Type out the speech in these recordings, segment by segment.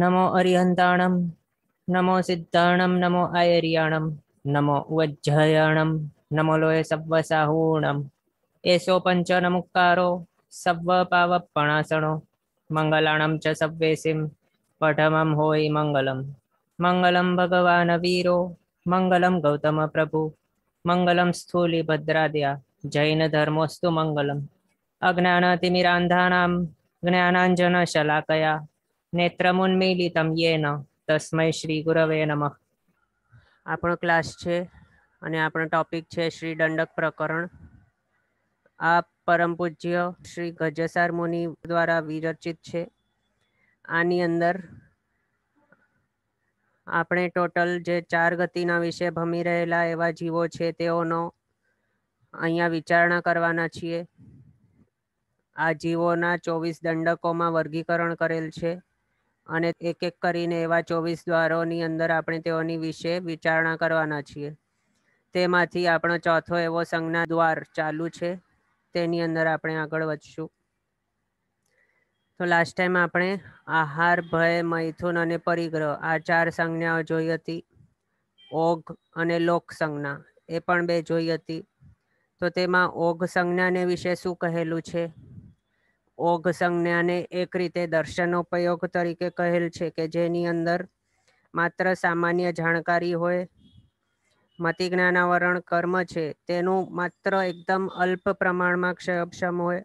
નમો અરિહંતાણમ નમો સિદ્ધાણમ નમો આયર્યાણમ નમો વજ્જયાણમ નમો લોય સવસાહૂણમ એસો પંચ નમુકારો serve પાવ પણાસણો મંગલાણમ ચ સવ્વેસિમ પઢમમ હોય મંગલમ મંગલમ ભગવાન વીરો મંગલમ ગૌતમ પ્રભુ મંગલમ સ્થૂલી ભદ્રાદ્યા જૈન ધર્મોસ્તુ મંગલમ અજ્ઞાનતિમિરાંધાનામ જ્ઞાનાંજન શલાકયા નેત્રમુન્મીલિતમ યેન તસ્મય શ્રી ગુરવે નમઃ આપણો ક્લાસ છે અને આપણો ટોપિક છે શ્રી દંડક પ્રકરણ આ પરમ પૂજ્ય શ્રી ગજસાર મુનિ દ્વારા વિરચિત છે આની અંદર આપણે ટોટલ જે ચાર ગતિના વિશે ભમી રહેલા એવા જીવો છે તેઓનો અહીંયા વિચારણા કરવાના છીએ આ જીવોના ચોવીસ દંડકોમાં વર્ગીકરણ કરેલ છે અને એક એક કરીને એવા ચોવીસ દ્વારોની અંદર આપણે તેઓની વિશે વિચારણા કરવાના છીએ તેમાંથી આપણો ચોથો એવો સંજ્ઞા દ્વાર ચાલુ છે તેની અંદર આપણે આગળ વધશું તો લાસ્ટ ટાઈમ આપણે આહાર ભય મૈથુન અને પરિગ્રહ આ ચાર સંજ્ઞાઓ જોઈ હતી ઓઘ અને લોક સંજ્ઞા એ પણ બે જોઈ હતી તો તેમાં ઓઘ સંજ્ઞાને વિશે શું કહેલું છે ઓઘ સંજ્ઞાને એક રીતે દર્શનોપયોગ તરીકે કહેલ છે કે જેની અંદર માત્ર સામાન્ય જાણકારી હોય મતિ જ્ઞાનાવરણ કર્મ છે તેનું માત્ર એકદમ અલ્પ પ્રમાણમાં ક્ષયક્ષમ હોય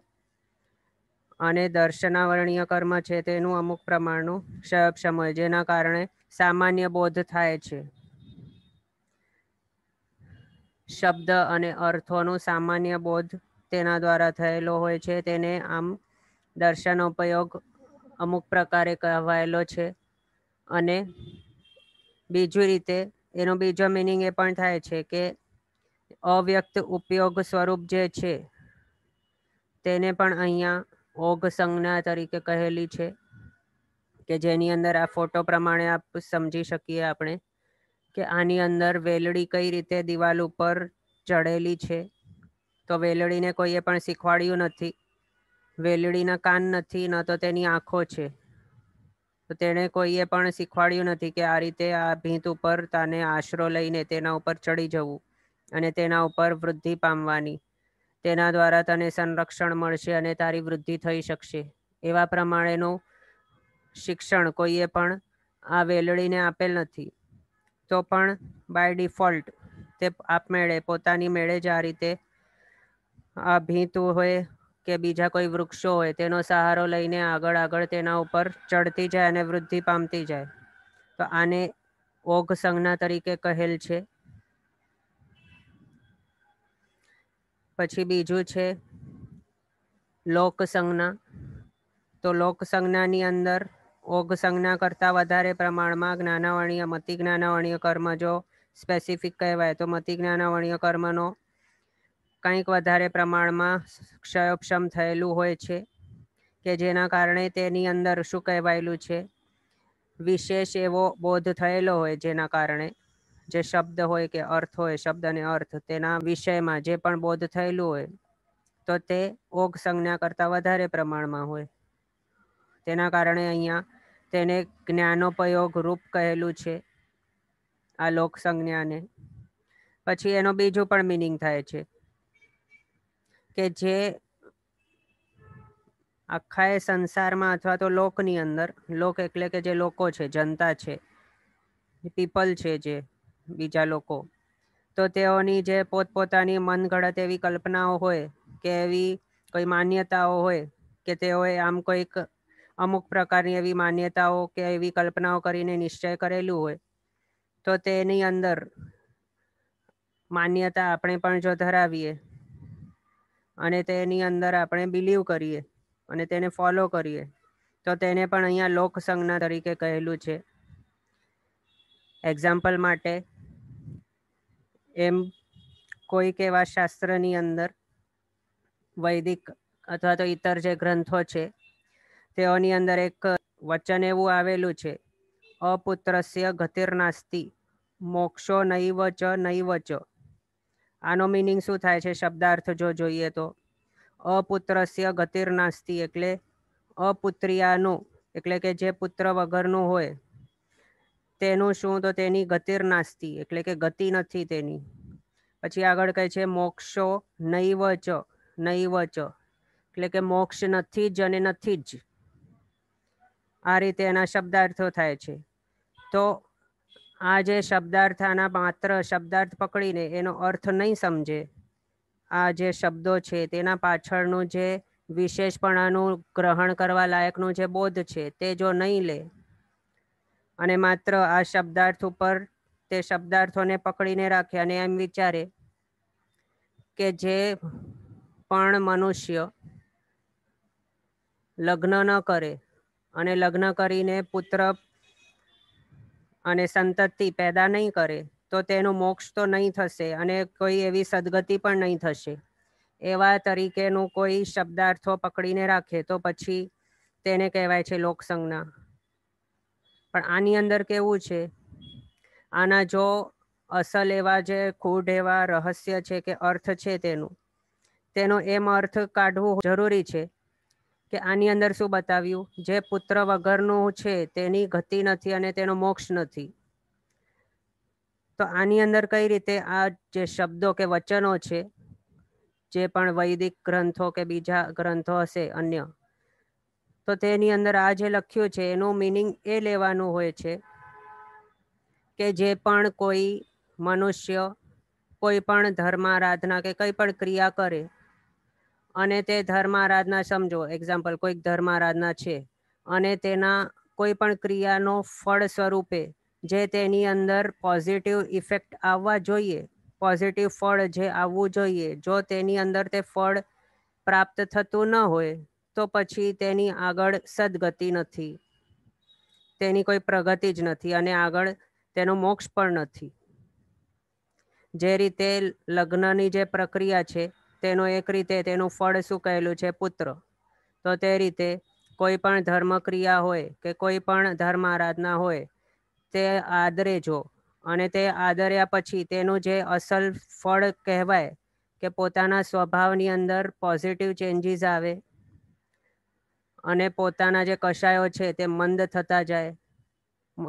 અને દર્શનાવરણીય કર્મ છે તેનું અમુક પ્રમાણનું ક્ષયક્ષમ હોય જેના કારણે સામાન્ય બોધ થાય છે શબ્દ અને અર્થોનું સામાન્ય બોધ તેના દ્વારા થયેલો હોય છે તેને આમ દર્શાનો ઉપયોગ અમુક પ્રકારે કહેવાયેલો છે અને બીજી રીતે એનો બીજો મિનિંગ એ પણ થાય છે કે અવ્યક્ત ઉપયોગ સ્વરૂપ જે છે તેને પણ અહીંયા ઓગ સંજ્ઞા તરીકે કહેલી છે કે જેની અંદર આ ફોટો પ્રમાણે આપ સમજી શકીએ આપણે કે આની અંદર વેલડી કઈ રીતે દિવાલ ઉપર ચડેલી છે તો વેલડીને કોઈએ પણ શીખવાડ્યું નથી વેલડીના કાન નથી ન તો તેની આંખો છે તો તેણે કોઈએ પણ શીખવાડ્યું નથી કે આ રીતે આ ભીંત ઉપર તાને આશરો લઈને તેના ઉપર ચડી જવું અને તેના ઉપર વૃદ્ધિ પામવાની તેના દ્વારા તને સંરક્ષણ મળશે અને તારી વૃદ્ધિ થઈ શકશે એવા પ્રમાણેનું શિક્ષણ કોઈએ પણ આ વેલડીને આપેલ નથી તો પણ બાય ડિફોલ્ટ તે આપમેળે પોતાની મેળે જ આ રીતે આ ભીંત હોય કે બીજા કોઈ વૃક્ષો હોય તેનો સહારો લઈને આગળ આગળ તેના ઉપર ચડતી જાય અને વૃદ્ધિ પામતી જાય તો આને ઓઘ સંજ્ઞા તરીકે કહેલ છે પછી બીજું છે લોક સંજ્ઞા તો લોક સંજ્ઞાની અંદર ઓઘ સંજ્ઞા કરતાં વધારે પ્રમાણમાં જ્ઞાનાવર્ણીય મતિ જ્ઞાનાવર્ણીય કર્મ જો સ્પેસિફિક કહેવાય તો મતિ જ્ઞાનાવર્ણીય કર્મનો કંઈક વધારે પ્રમાણમાં ક્ષયોક્ષમ થયેલું હોય છે કે જેના કારણે તેની અંદર શું કહેવાયેલું છે વિશેષ એવો બોધ થયેલો હોય જેના કારણે જે શબ્દ હોય કે અર્થ હોય શબ્દ અને અર્થ તેના વિષયમાં જે પણ બોધ થયેલું હોય તો તે ઓગ સંજ્ઞા કરતાં વધારે પ્રમાણમાં હોય તેના કારણે અહીંયા તેને જ્ઞાનોપયોગ રૂપ કહેલું છે આ લોક સંજ્ઞાને પછી એનો બીજું પણ મિનિંગ થાય છે કે જે આખા એ સંસારમાં અથવા તો લોકની અંદર લોક એટલે કે જે લોકો છે જનતા છે પીપલ છે જે બીજા લોકો તો તેઓની જે પોતપોતાની મનગઢત એવી કલ્પનાઓ હોય કે એવી કોઈ માન્યતાઓ હોય કે તેઓએ આમ કોઈક અમુક પ્રકારની એવી માન્યતાઓ કે એવી કલ્પનાઓ કરીને નિશ્ચય કરેલું હોય તો તેની અંદર માન્યતા આપણે પણ જો ધરાવીએ અને તેની અંદર આપણે બિલીવ કરીએ અને તેને ફોલો કરીએ તો તેને પણ અહીંયા લોકસંજ્ઞા તરીકે કહેલું છે એક્ઝામ્પલ માટે એમ કોઈક એવા શાસ્ત્રની અંદર વૈદિક અથવા તો ઇતર જે ગ્રંથો છે તેઓની અંદર એક વચન એવું આવેલું છે અપુત્રસ્ય ગતિર્નાસ્તિ મોક્ષો નૈવ ચ નૈવ ચ આનો મિનિંગ શું થાય છે શબ્દાર્થ જો જોઈએ તો અપુત્રસ્ય ગતિર નાસ્તી એટલે અપુત્રિયાનું એટલે કે જે પુત્ર વગરનું હોય તેનું શું તો તેની ગતિર નાસ્તી એટલે કે ગતિ નથી તેની પછી આગળ કહે છે મોક્ષો નૈવ ચ નૈવ ચ એટલે કે મોક્ષ નથી જ અને નથી જ આ રીતે એના શબ્દાર્થો થાય છે તો આ જે શબ્દાર્થ આના માત્ર શબ્દાર્થ પકડીને એનો અર્થ નહીં સમજે આ જે શબ્દો છે તેના પાછળનું જે વિશેષપણાનું ગ્રહણ કરવા લાયકનું જે બોધ છે તે જો નહીં લે અને માત્ર આ શબ્દાર્થ ઉપર તે શબ્દાર્થોને પકડીને રાખે અને એમ વિચારે કે જે પણ મનુષ્ય લગ્ન ન કરે અને લગ્ન કરીને પુત્ર અને સંતતિ પેદા નહીં કરે તો તેનો મોક્ષ તો નહીં થશે અને કોઈ એવી સદગતિ પણ નહીં થશે એવા તરીકેનું કોઈ શબ્દાર્થો પકડીને રાખે તો પછી તેને કહેવાય છે લોકસંજ્ઞા પણ આની અંદર કેવું છે આના જો અસલ એવા જે ખૂઢ એવા રહસ્ય છે કે અર્થ છે તેનું તેનો એમ અર્થ કાઢવો જરૂરી છે કે આની અંદર શું બતાવ્યું જે પુત્ર વગરનું છે તેની ગતિ નથી અને તેનો મોક્ષ નથી તો આની અંદર કઈ રીતે આ જે શબ્દો કે વચનો છે જે પણ વૈદિક ગ્રંથો કે બીજા ગ્રંથો હશે અન્ય તો તેની અંદર આ જે લખ્યું છે એનું મિનિંગ એ લેવાનું હોય છે કે જે પણ કોઈ મનુષ્ય કોઈ પણ ધર્મ આરાધના કે કંઈ પણ ક્રિયા કરે અને તે ધર્મ આરાધના સમજો એક્ઝામ્પલ કોઈક ધર્મારાધના છે અને તેના કોઈ પણ ક્રિયાનો ફળ સ્વરૂપે જે તેની અંદર પોઝિટિવ ઇફેક્ટ આવવા જોઈએ પોઝિટિવ ફળ જે આવવું જોઈએ જો તેની અંદર તે ફળ પ્રાપ્ત થતું ન હોય તો પછી તેની આગળ સદગતિ નથી તેની કોઈ પ્રગતિ જ નથી અને આગળ તેનો મોક્ષ પણ નથી જે રીતે લગ્નની જે પ્રક્રિયા છે તેનો એક રીતે તેનું ફળ શું કહેલું છે પુત્ર તો તે રીતે કોઈ પણ ધર્મ ક્રિયા હોય કે કોઈ પણ ધર્મ આરાધના હોય તે આદરે જો અને તે આદર્યા પછી તેનું જે અસલ ફળ કહેવાય કે પોતાના સ્વભાવની અંદર પોઝિટિવ ચેન્જીસ આવે અને પોતાના જે કશાયો છે તે મંદ થતા જાય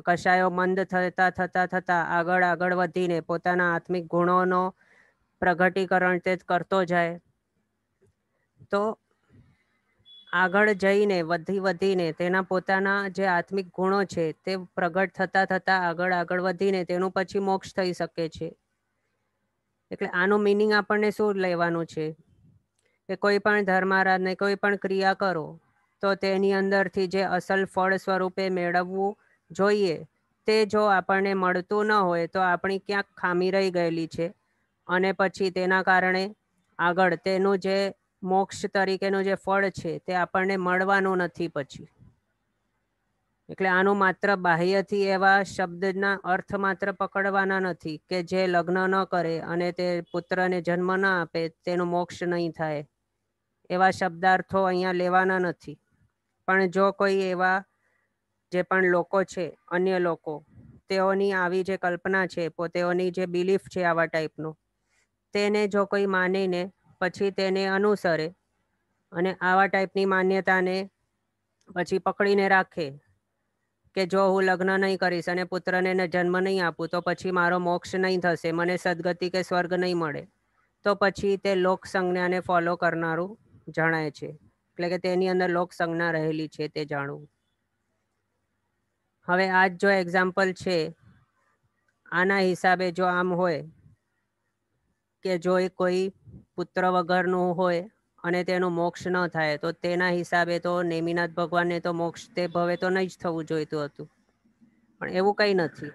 કશાયો મંદ થતા થતા થતા આગળ આગળ વધીને પોતાના આત્મિક ગુણોનો પ્રગટીકરણ તે કરતો જાય તો આગળ જઈને વધી વધીને તેના પોતાના જે આત્મિક ગુણો છે તે પ્રગટ થતા થતા આગળ આગળ વધીને તેનું પછી મોક્ષ થઈ શકે છે એટલે આનું મિનિંગ આપણને શું લેવાનું છે કે કોઈ પણ ધર્મારાધને કોઈ પણ ક્રિયા કરો તો તેની અંદરથી જે અસલ ફળ સ્વરૂપે મેળવવું જોઈએ તે જો આપણને મળતું ન હોય તો આપણી ક્યાંક ખામી રહી ગયેલી છે અને પછી તેના કારણે આગળ તેનું જે મોક્ષ તરીકેનું જે ફળ છે તે આપણને મળવાનું નથી પછી એટલે આનું માત્ર બાહ્યથી એવા શબ્દના અર્થ માત્ર પકડવાના નથી કે જે લગ્ન ન કરે અને તે પુત્રને જન્મ ન આપે તેનો મોક્ષ નહીં થાય એવા શબ્દાર્થો અહીંયા લેવાના નથી પણ જો કોઈ એવા જે પણ લોકો છે અન્ય લોકો તેઓની આવી જે કલ્પના છે તેઓની જે બિલીફ છે આવા ટાઈપનું તેને જો કોઈ માનીને પછી તેને અનુસરે અને આવા ટાઈપની માન્યતાને પછી પકડીને રાખે કે જો હું લગ્ન નહીં કરીશ અને પુત્રને જન્મ નહીં આપું તો પછી મારો મોક્ષ નહીં થશે મને સદગતિ કે સ્વર્ગ નહીં મળે તો પછી તે લોક સંજ્ઞાને ફોલો કરનારું જણાય છે એટલે કે તેની અંદર લોક સંજ્ઞા રહેલી છે તે જાણવું હવે આજ જો એક્ઝામ્પલ છે આના હિસાબે જો આમ હોય કે જો એ કોઈ પુત્ર વગરનું હોય અને તેનું મોક્ષ ન થાય તો તેના હિસાબે તો નેમિનાથ ભગવાનને તો મોક્ષ તે ભવે તો નહીં જ થવું જોઈતું હતું પણ એવું કંઈ નથી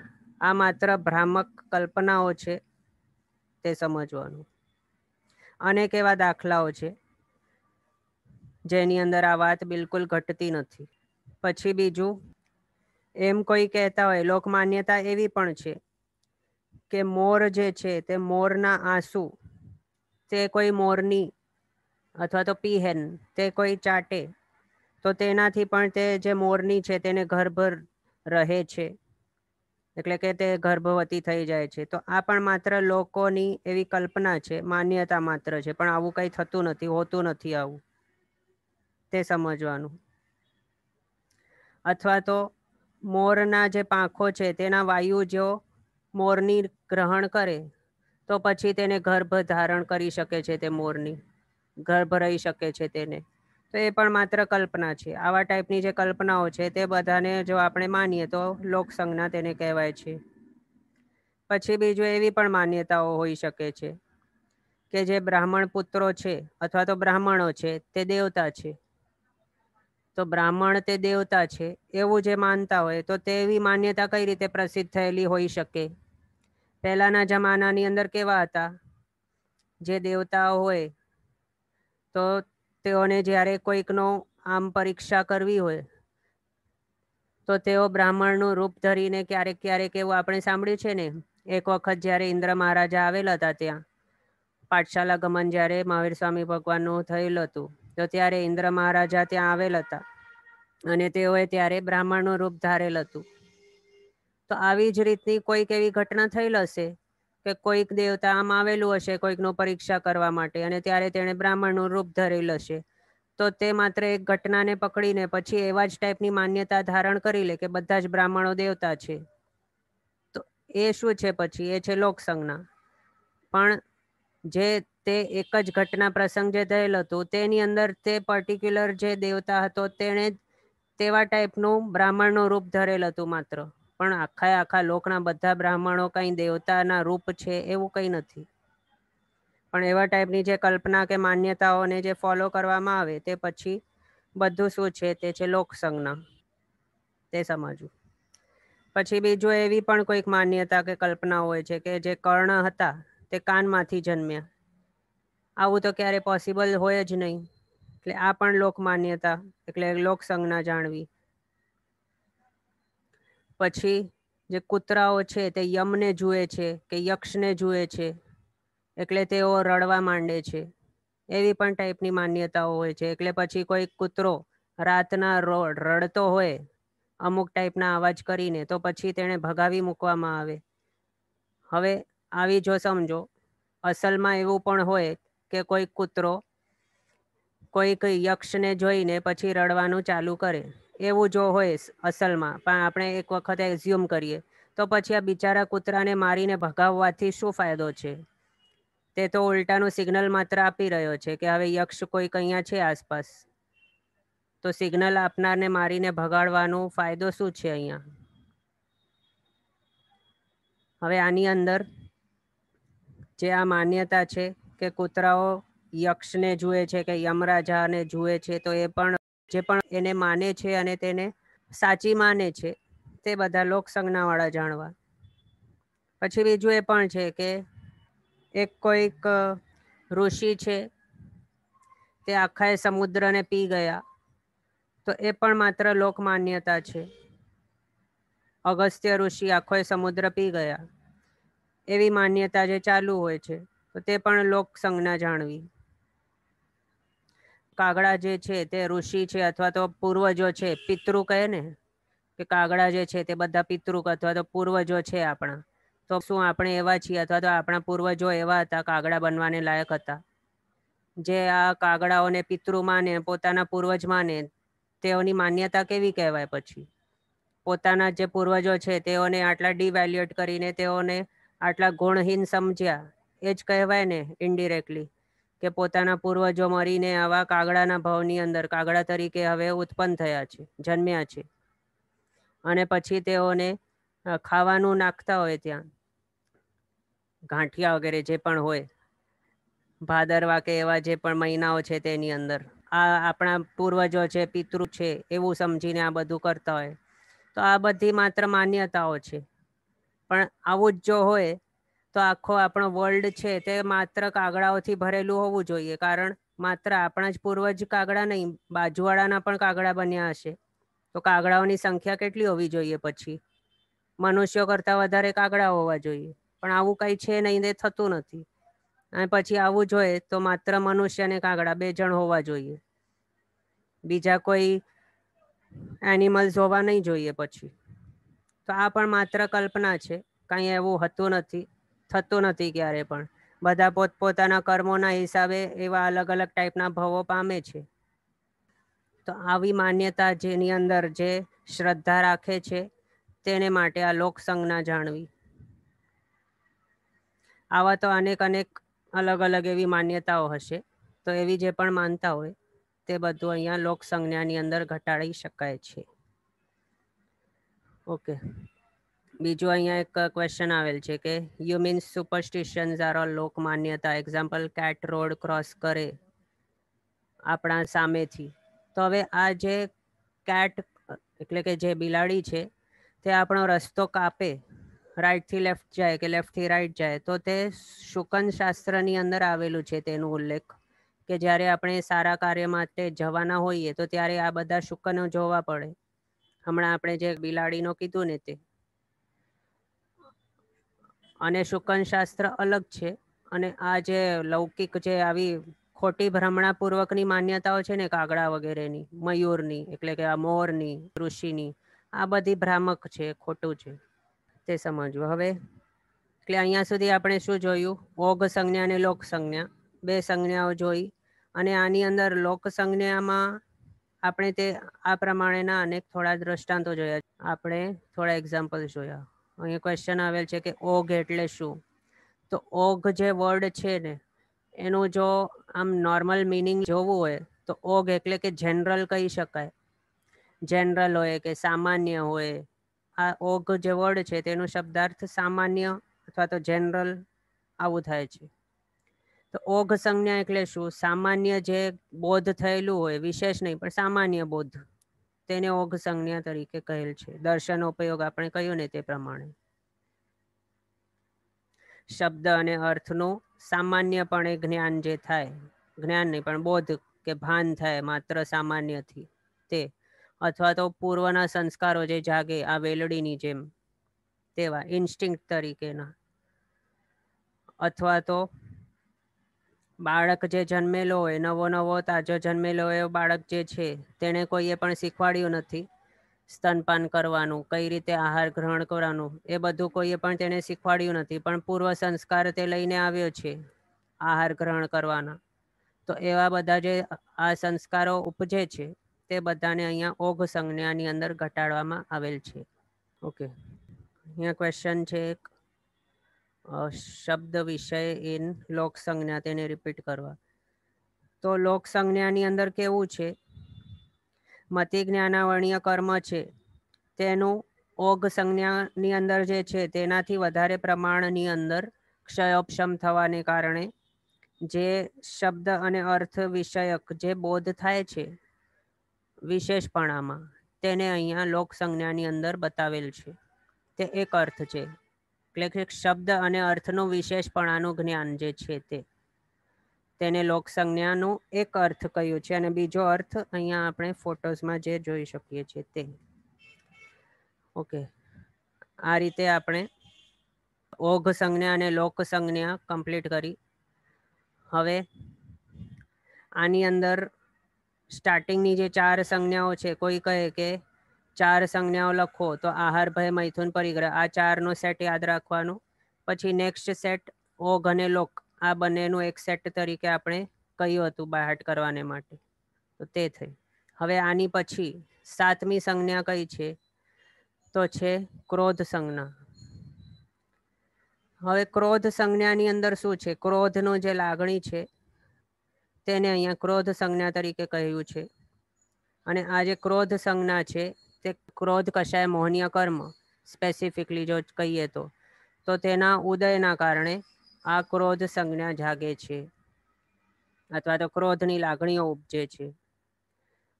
આ માત્ર ભ્રામક કલ્પનાઓ છે તે સમજવાનું અનેક એવા દાખલાઓ છે જેની અંદર આ વાત બિલકુલ ઘટતી નથી પછી બીજું એમ કોઈ કહેતા હોય લોકમાન્યતા એવી પણ છે કે મોર જે છે તે મોરના આંસુ તે કોઈ મોરની અથવા તો પીહેન તે કોઈ ચાટે તો તેનાથી પણ તે જે મોરની છે તેને ગર્ભર રહે છે એટલે કે તે ગર્ભવતી થઈ જાય છે તો આ પણ માત્ર લોકોની એવી કલ્પના છે માન્યતા માત્ર છે પણ આવું કંઈ થતું નથી હોતું નથી આવું તે સમજવાનું અથવા તો મોરના જે પાંખો છે તેના વાયુ જેવો મોરની ગ્રહણ કરે તો પછી તેને ગર્ભ ધારણ કરી શકે છે તે મોરની ગર્ભ રહી શકે છે તેને તો એ પણ માત્ર કલ્પના છે આવા ટાઈપની જે કલ્પનાઓ છે તે બધાને જો આપણે માનીએ તો લોકસંજ્ઞા તેને કહેવાય છે પછી બીજું એવી પણ માન્યતાઓ હોઈ શકે છે કે જે બ્રાહ્મણ પુત્રો છે અથવા તો બ્રાહ્મણો છે તે દેવતા છે તો બ્રાહ્મણ તે દેવતા છે એવું જે માનતા હોય તો તેવી માન્યતા કઈ રીતે પ્રસિદ્ધ થયેલી હોઈ શકે પહેલાના જમાનાની અંદર કેવા હતા જે દેવતાઓ હોય તો તેઓને જ્યારે કોઈકનો આમ પરીક્ષા કરવી હોય તો તેઓ બ્રાહ્મણનું રૂપ ધરીને ક્યારેક ક્યારેક એવું આપણે સાંભળ્યું છે ને એક વખત જ્યારે ઇન્દ્ર મહારાજા આવેલા હતા ત્યાં પાઠશાલા ગમન જ્યારે મહાવીર સ્વામી ભગવાનનું થયેલું હતું તો ત્યારે ઇન્દ્ર મહારાજા ત્યાં આવેલ હતા અને તેઓએ ત્યારે બ્રાહ્મણનું રૂપ ધારેલ હતું તો આવી જ રીતની કોઈક એવી ઘટના થયેલ હશે કે કોઈક દેવતા આમ આવેલું હશે કોઈકનો પરીક્ષા કરવા માટે અને ત્યારે તેણે બ્રાહ્મણનું રૂપ ધરેલ હશે તો તે માત્ર એક ઘટનાને પકડીને પછી એવા જ ટાઈપની માન્યતા ધારણ કરી લે કે બધા જ બ્રાહ્મણો દેવતા છે તો એ શું છે પછી એ છે લોકસંજ્ઞા પણ જે તે એક જ ઘટના પ્રસંગ જે થયેલ હતું તેની અંદર તે પર્ટિક્યુલર જે દેવતા હતો તેણે તેવા ટાઈપનું બ્રાહ્મણનું રૂપ ધરેલ હતું માત્ર પણ આખા આખા લોકના બધા બ્રાહ્મણો કંઈ દેવતાના રૂપ છે એવું કંઈ નથી પણ એવા ટાઈપની જે કલ્પના કે માન્યતાઓને જે ફોલો કરવામાં આવે તે પછી બધું શું છે તે છે લોકસંજ્ઞા તે સમજવું પછી બીજું એવી પણ કોઈક માન્યતા કે કલ્પના હોય છે કે જે કર્ણ હતા તે કાનમાંથી જન્મ્યા આવું તો ક્યારે પોસિબલ હોય જ નહીં એટલે આ પણ લોક માન્યતા એટલે લોકસંજ્ઞા જાણવી પછી જે કૂતરાઓ છે તે યમને જુએ છે કે યક્ષને જુએ છે એટલે તેઓ રડવા માંડે છે એવી પણ ટાઈપની માન્યતાઓ હોય છે એટલે પછી કોઈ કૂતરો રાતના રોડ રડતો હોય અમુક ટાઈપના અવાજ કરીને તો પછી તેને ભગાવી મૂકવામાં આવે હવે આવી જો સમજો અસલમાં એવું પણ હોય કે કોઈ કૂતરો કોઈક યક્ષને જોઈને પછી રડવાનું ચાલુ કરે એવું જો હોય અસલમાં પણ આપણે એક વખત એઝ્યુમ કરીએ તો પછી આ બિચારા કૂતરાને મારીને ભગાવવાથી શું ફાયદો છે તે તો ઉલટાનું સિગ્નલ માત્ર આપી રહ્યો છે કે હવે યક્ષ કોઈ કયા છે આસપાસ તો સિગ્નલ આપનારને મારીને ભગાડવાનો ફાયદો શું છે અહીંયા હવે આની અંદર જે આ માન્યતા છે કે કૂતરાઓ યક્ષને જુએ છે કે યમરાજાને જુએ છે તો એ પણ જે પણ એને માને છે અને તેને સાચી માને છે તે બધા લોકસંજ્ઞાવાળા જાણવા પછી બીજું એ પણ છે કે એક કોઈક ઋષિ છે તે આખા સમુદ્રને પી ગયા તો એ પણ માત્ર લોકમાન્યતા છે અગસ્ત્ય ઋષિ આખો સમુદ્ર પી ગયા એવી માન્યતા જે ચાલુ હોય છે તો તે પણ લોક સંજ્ઞા જાણવી કાગડા જે છે તે ઋષિ છે અથવા તો પૂર્વજો છે પિતૃ કહે ને કે કાગડા જે છે તે બધા પિતૃક અથવા તો પૂર્વજો છે આપણા તો શું આપણે એવા છીએ અથવા તો આપણા પૂર્વજો એવા હતા કાગડા બનવાને લાયક હતા જે આ કાગડાઓને પિતૃ માને પોતાના પૂર્વજ માને તેઓની માન્યતા કેવી કહેવાય પછી પોતાના જે પૂર્વજો છે તેઓને આટલા ડીવેલ્યુએટ કરીને તેઓને આટલા ગુણહીન સમજ્યા એ જ કહેવાય ને ઇન્ડિરેક્ટલી કે પોતાના પૂર્વજો મરીને આવા કાગડાના ભાવની અંદર કાગડા તરીકે હવે ઉત્પન્ન થયા છે જન્મ્યા છે અને પછી તેઓને ખાવાનું નાખતા હોય ત્યાં ગાંઠિયા વગેરે જે પણ હોય ભાદરવા કે એવા જે પણ મહિનાઓ છે તેની અંદર આ આપણા પૂર્વજો છે પિતૃ છે એવું સમજીને આ બધું કરતા હોય તો આ બધી માત્ર માન્યતાઓ છે પણ આવું જ જો હોય તો આખો આપણો વર્લ્ડ છે તે માત્ર કાગડાઓથી ભરેલું હોવું જોઈએ કારણ માત્ર આપણા જ પૂર્વજ કાગડા નહીં બાજુવાળાના પણ કાગડા બન્યા હશે તો કાગડાઓની સંખ્યા કેટલી હોવી જોઈએ પછી મનુષ્યો કરતાં વધારે કાગડા હોવા જોઈએ પણ આવું કંઈ છે નહીં તે થતું નથી અને પછી આવું જોઈએ તો માત્ર મનુષ્ય અને કાગડા બે જણ હોવા જોઈએ બીજા કોઈ એનિમલ્સ હોવા નહીં જોઈએ પછી તો આ પણ માત્ર કલ્પના છે કાંઈ એવું હતું નથી થતું નથી ક્યારે પણ બધા પોતપોતાના કર્મોના હિસાબે એવા અલગ અલગ ટાઈપના ભવો પામે છે તો આવી માન્યતા જેની અંદર જે શ્રદ્ધા રાખે છે તેને માટે આ લોકસંજ્ઞા જાણવી આવા તો અનેક અનેક અલગ અલગ એવી માન્યતાઓ હશે તો એવી જે પણ માનતા હોય તે બધું અહીંયા લોકસંજ્ઞાની અંદર ઘટાડી શકાય છે ઓકે બીજો અહીંયા એક ક્વેશ્ચન આવેલ છે કે you mean superstition are all લોક માન્યતા એક્ઝામ્પલ કેટ રોડ ક્રોસ કરે આપણા સામેથી તો હવે આ જે કેટ એટલે કે જે બિલાડી છે તે આપણો રસ્તો કાપે રાઈટથી લેફ્ટ જાય કે લેફ્ટથી રાઈટ જાય તો તે શુકન શાસ્ત્રની અંદર આવેલું છે તેનો ઉલ્લેખ કે જ્યારે આપણે સારા કાર્ય માટે જવાના હોઈએ તો ત્યારે આ બધા શુકનો જોવા પડે હમણાં આપણે જે બિલાડીનો કીધું ને તે અને શુકન શાસ્ત્ર અલગ છે અને આ જે લૌકિક જે આવી ખોટી ભ્રમણાપૂર્વકની માન્યતાઓ છે ને કાગડા વગેરેની મયુરની એટલે કે આ મોરની ઋષિની આ બધી ભ્રામક છે ખોટું છે તે સમજવું હવે એટલે અહીંયા સુધી આપણે શું જોયું ઓઘ સંજ્ઞા અને લોક સંજ્ઞા બે સંજ્ઞાઓ જોઈ અને આની અંદર લોક સંજ્ઞામાં આપણે તે આ પ્રમાણેના અનેક થોડા દ્રષ્ટાંતો જોયા આપણે થોડા એક્ઝામ્પલ જોયા અહીંયા ક્વેશ્ચન આવેલ છે કે ઓઘ એટલે શું તો ઓઘ જે વર્ડ છે ને એનું જો આમ નોર્મલ મિનિંગ જોવું હોય તો ઓઘ એટલે કે જનરલ કહી શકાય જનરલ હોય કે સામાન્ય હોય આ ઓઘ જે વર્ડ છે તેનો શબ્દાર્થ સામાન્ય અથવા તો જનરલ આવું થાય છે તો ઓઘ સંજ્ઞા એટલે શું સામાન્ય જે બોધ થયેલું હોય વિશેષ નહીં પણ સામાન્ય બોધ તેને ઓઘ સંજ્ઞા તરીકે કહેલ છે દર્શન ઉપયોગ આપણે કહ્યું ને તે પ્રમાણે શબ્દ અને અર્થનું સામાન્યપણે જ્ઞાન જે થાય જ્ઞાન નહીં પણ બોધ કે ભાન થાય માત્ર સામાન્યથી તે અથવા તો પૂર્વના સંસ્કારો જે જાગે આ વેલડીની જેમ તેવા ઇન્સ્ટિંક્ટ તરીકેના અથવા તો બાળક જે જન્મેલો હોય નવો નવો તાજો જન્મેલો એવો બાળક જે છે તેણે કોઈએ પણ શીખવાડ્યું નથી સ્તનપાન કરવાનું કઈ રીતે આહાર ગ્રહણ કરવાનું એ બધું કોઈએ પણ તેને શીખવાડ્યું નથી પણ પૂર્વ સંસ્કાર તે લઈને આવ્યો છે આહાર ગ્રહણ કરવાના તો એવા બધા જે આ સંસ્કારો ઉપજે છે તે બધાને અહીંયા ઓઘ સંજ્ઞાની અંદર ઘટાડવામાં આવેલ છે ઓકે અહીંયા ક્વેશ્ચન છે એક શબ્દ વિષય ઇન લોક સંજ્ઞા તેને રિપીટ કરવા તો લોક સંજ્ઞાની અંદર કેવું છે મતિ જ્ઞાનાવર્ણીય કર્મ છે તેનું ઓગ સંજ્ઞાની અંદર જે છે તેનાથી વધારે પ્રમાણની અંદર ક્ષયોપશમ થવાને કારણે જે શબ્દ અને અર્થ વિષયક જે બોધ થાય છે વિશેષપણામાં તેને અહીંયા લોક સંજ્ઞાની અંદર બતાવેલ છે તે એક અર્થ છે એટલે કે શબ્દ અને અર્થનો વિશેષપણાનું જ્ઞાન જે છે તે તેને લોક એક અર્થ કહ્યું છે અને બીજો અર્થ અહીંયા આપણે ફોટોઝમાં જે જોઈ શકીએ છીએ તે ઓકે આ રીતે આપણે ઓઘ સંજ્ઞા અને લોક સંજ્ઞા કમ્પ્લીટ કરી હવે આની અંદર સ્ટાર્ટિંગની જે ચાર સંજ્ઞાઓ છે કોઈ કહે કે ચાર સંજ્ઞાઓ લખો તો આહાર ભય મૈથુન પરિગ્રહ આ ચારનો સેટ યાદ રાખવાનો પછી નેક્સ્ટ સેટ ઓ અને લોક આ બંનેનું એક સેટ તરીકે આપણે કહ્યું હતું બાહટ કરવાને માટે તો તે થઈ હવે આની પછી સાતમી સંજ્ઞા કઈ છે તો છે ક્રોધ સંજ્ઞા હવે ક્રોધ સંજ્ઞાની અંદર શું છે ક્રોધનો જે લાગણી છે તેને અહીંયા ક્રોધ સંજ્ઞા તરીકે કહ્યું છે અને આ જે ક્રોધ સંજ્ઞા છે તે ક્રોધ કશાય મોહનીય કર્મ સ્પેસિફિકલી જો કહીએ તો તો તેના ઉદયના કારણે આ ક્રોધ સંજ્ઞા જાગે છે અથવા તો ક્રોધની લાગણીઓ ઉપજે છે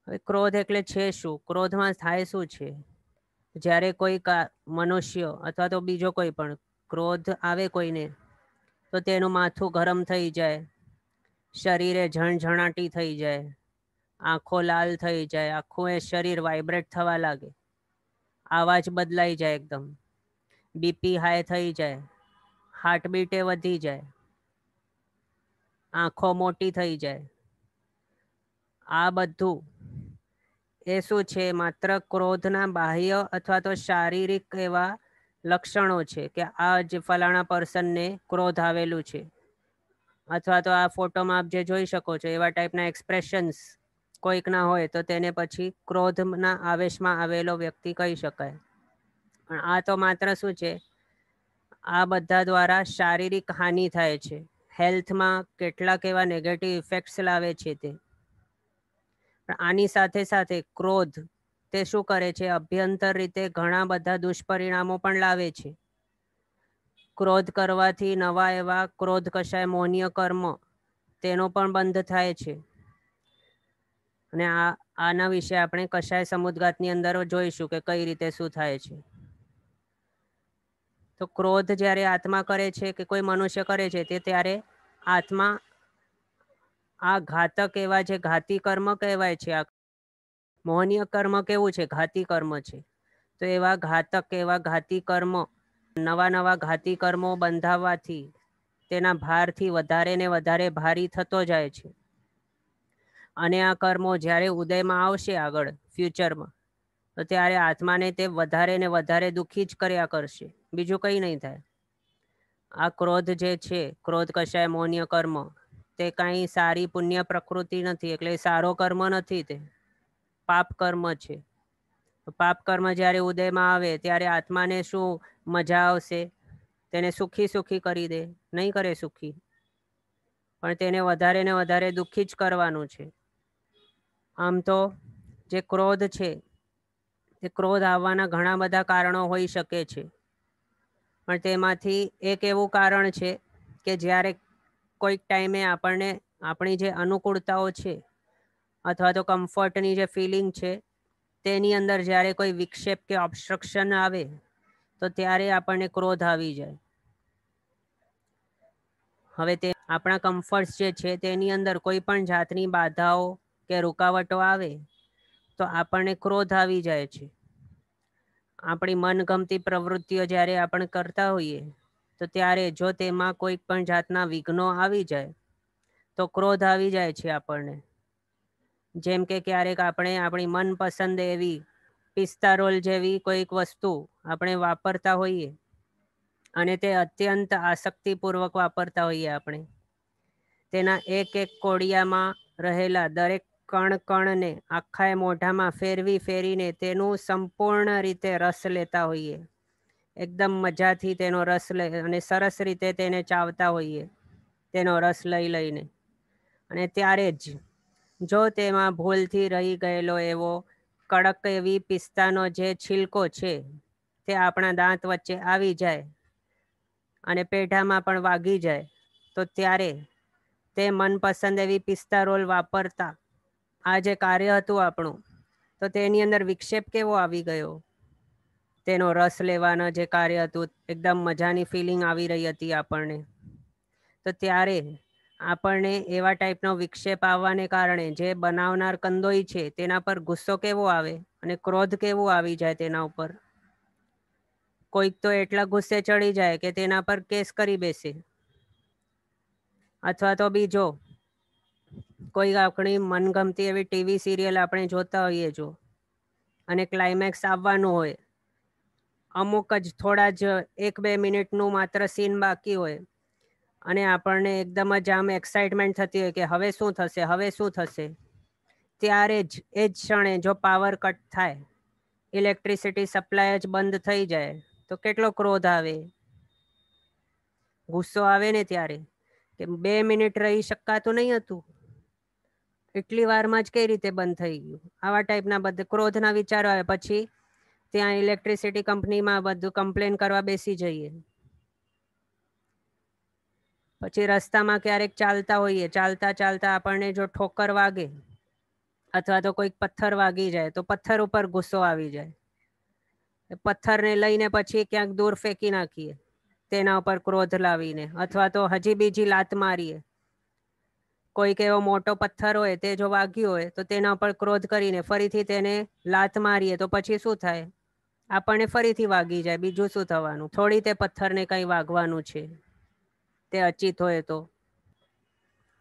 હવે ક્રોધ એટલે છે શું ક્રોધમાં થાય શું છે જ્યારે કોઈ મનુષ્ય અથવા તો બીજો કોઈ પણ ક્રોધ આવે કોઈને તો તેનું માથું ગરમ થઈ જાય શરીરે ઝણઝણાટી થઈ જાય આંખો લાલ થઈ જાય આખું એ શરીર વાઇબ્રેટ થવા લાગે આવાજ બદલાઈ જાય એકદમ બીપી હાઈ થઈ જાય હાર્ટબીટે વધી જાય આંખો મોટી થઈ જાય આ બધું એ શું છે માત્ર ક્રોધના બાહ્ય અથવા તો શારીરિક એવા લક્ષણો છે કે આ જે ફલાણા પર્સનને ક્રોધ આવેલું છે અથવા તો આ ફોટોમાં આપ જે જોઈ શકો છો એવા ટાઈપના એક્સપ્રેશન્સ કોઈકના હોય તો તેને પછી ક્રોધના આવેશમાં આવેલો વ્યક્તિ કહી શકાય પણ આ તો માત્ર શું છે આ બધા દ્વારા શારીરિક હાનિ થાય છે હેલ્થમાં કેટલાક એવા નેગેટિવ ઇફેક્ટ્સ લાવે છે તે પણ આની સાથે સાથે ક્રોધ તે શું કરે છે અભ્યંતર રીતે ઘણા બધા દુષ્પરિણામો પણ લાવે છે ક્રોધ કરવાથી નવા એવા ક્રોધ કશાય મોનીય કર્મ તેનો પણ બંધ થાય છે અને આ આના વિશે આપણે કશાય સમુદઘાતની અંદર જોઈશું કે કઈ રીતે શું થાય છે તો ક્રોધ જ્યારે આત્મા કરે છે કે કોઈ મનુષ્ય કરે છે તે ત્યારે આત્મા આ ઘાતક એવા જે ઘાતી કર્મ કહેવાય છે આ મોહનીય કર્મ કેવું છે ઘાતી કર્મ છે તો એવા ઘાતક એવા ઘાતી કર્મ નવા નવા ઘાતી કર્મો બંધાવવાથી તેના ભારથી વધારે ને વધારે ભારી થતો જાય છે અને આ કર્મો જ્યારે ઉદયમાં આવશે આગળ ફ્યુચરમાં તો ત્યારે આત્માને તે વધારે ને વધારે દુઃખી જ કર્યા કરશે બીજું કંઈ નહીં થાય આ ક્રોધ જે છે ક્રોધ કશાય મૌન્ય કર્મ તે કાંઈ સારી પુણ્ય પ્રકૃતિ નથી એટલે સારો કર્મ નથી તે પાપ કર્મ છે પાપ કર્મ જ્યારે ઉદયમાં આવે ત્યારે આત્માને શું મજા આવશે તેને સુખી સુખી કરી દે નહીં કરે સુખી પણ તેને વધારે ને વધારે દુઃખી જ કરવાનું છે આમ તો જે ક્રોધ છે તે ક્રોધ આવવાના ઘણા બધા કારણો હોઈ શકે છે પણ તેમાંથી એક એવું કારણ છે કે જ્યારે કોઈક ટાઈમે આપણને આપણી જે અનુકૂળતાઓ છે અથવા તો કમ્ફર્ટની જે ફિલિંગ છે તેની અંદર જ્યારે કોઈ વિક્ષેપ કે ઓબ્સ્ટ્રક્શન આવે તો ત્યારે આપણને ક્રોધ આવી જાય હવે તે આપણા કમ્ફર્ટ્સ જે છે તેની અંદર કોઈ પણ જાતની બાધાઓ કે રૂકાવટો આવે તો આપણને ક્રોધ આવી જાય છે આપણી મનગમતી પ્રવૃત્તિઓ જ્યારે આપણે કરતા હોઈએ તો ત્યારે જો તેમાં કોઈ પણ જાતના વિઘ્નો આવી જાય તો ક્રોધ આવી જાય છે આપણને જેમ કે ક્યારેક આપણે આપણી મનપસંદ એવી પિસ્તા રોલ જેવી કોઈક વસ્તુ આપણે વાપરતા હોઈએ અને તે અત્યંત આસક્તિપૂર્વક વાપરતા હોઈએ આપણે તેના એક એક કોડિયામાં રહેલા દરેક કણ કણને આખાએ મોઢામાં ફેરવી ફેરીને તેનું સંપૂર્ણ રીતે રસ લેતા હોઈએ એકદમ મજાથી તેનો રસ લે અને સરસ રીતે તેને ચાવતા હોઈએ તેનો રસ લઈ લઈને અને ત્યારે જ જો તેમાં ભૂલથી રહી ગયેલો એવો કડક એવી પિસ્તાનો જે છિલકો છે તે આપણા દાંત વચ્ચે આવી જાય અને પેઢામાં પણ વાગી જાય તો ત્યારે તે મનપસંદ એવી પિસ્તા રોલ વાપરતા આ જે કાર્ય હતું આપણું તો તેની અંદર વિક્ષેપ કેવો આવી ગયો તેનો રસ લેવાના જે કાર્ય હતું એકદમ મજાની ફિલિંગ આવી રહી હતી આપણને તો ત્યારે આપણને એવા ટાઈપનો વિક્ષેપ આવવાને કારણે જે બનાવનાર કંદોઈ છે તેના પર ગુસ્સો કેવો આવે અને ક્રોધ કેવો આવી જાય તેના ઉપર કોઈક તો એટલા ગુસ્સે ચડી જાય કે તેના પર કેસ કરી બેસે અથવા તો બીજો કોઈ આપણી મનગમતી એવી ટીવી સિરિયલ આપણે જોતા હોઈએ જો અને ક્લાઇમેક્સ આવવાનું હોય અમુક જ થોડા જ એક બે મિનિટનું માત્ર સીન બાકી હોય અને આપણને એકદમ જ આમ એક્સાઇટમેન્ટ થતી હોય કે હવે શું થશે હવે શું થશે ત્યારે જ એ જ ક્ષણે જો પાવર કટ થાય ઇલેક્ટ્રિસિટી સપ્લાય જ બંધ થઈ જાય તો કેટલો ક્રોધ આવે ગુસ્સો આવે ને ત્યારે કે બે મિનિટ રહી શકાતું નહીં હતું એટલી વારમાં જ કઈ રીતે બંધ થઈ ગયું આવા ટાઈપના બધા ક્રોધના વિચારો આવે પછી ત્યાં ઇલેક્ટ્રિસિટી કંપનીમાં બધું કમ્પ્લેન કરવા બેસી જઈએ પછી રસ્તામાં ક્યારેક ચાલતા હોઈએ ચાલતા ચાલતા આપણને જો ઠોકર વાગે અથવા તો કોઈક પથ્થર વાગી જાય તો પથ્થર ઉપર ગુસ્સો આવી જાય પથ્થરને લઈને પછી ક્યાંક દૂર ફેંકી નાખીએ તેના ઉપર ક્રોધ લાવીને અથવા તો હજી બીજી લાત મારીએ કોઈક એવો મોટો પથ્થર હોય તે જો વાગ્યો હોય તો તેના ઉપર ક્રોધ કરીને ફરીથી તેને લાત મારીએ તો પછી શું થાય આપણને ફરીથી વાગી જાય બીજું શું થવાનું થોડી તે પથ્થરને કંઈ વાગવાનું છે તે અચિત હોય તો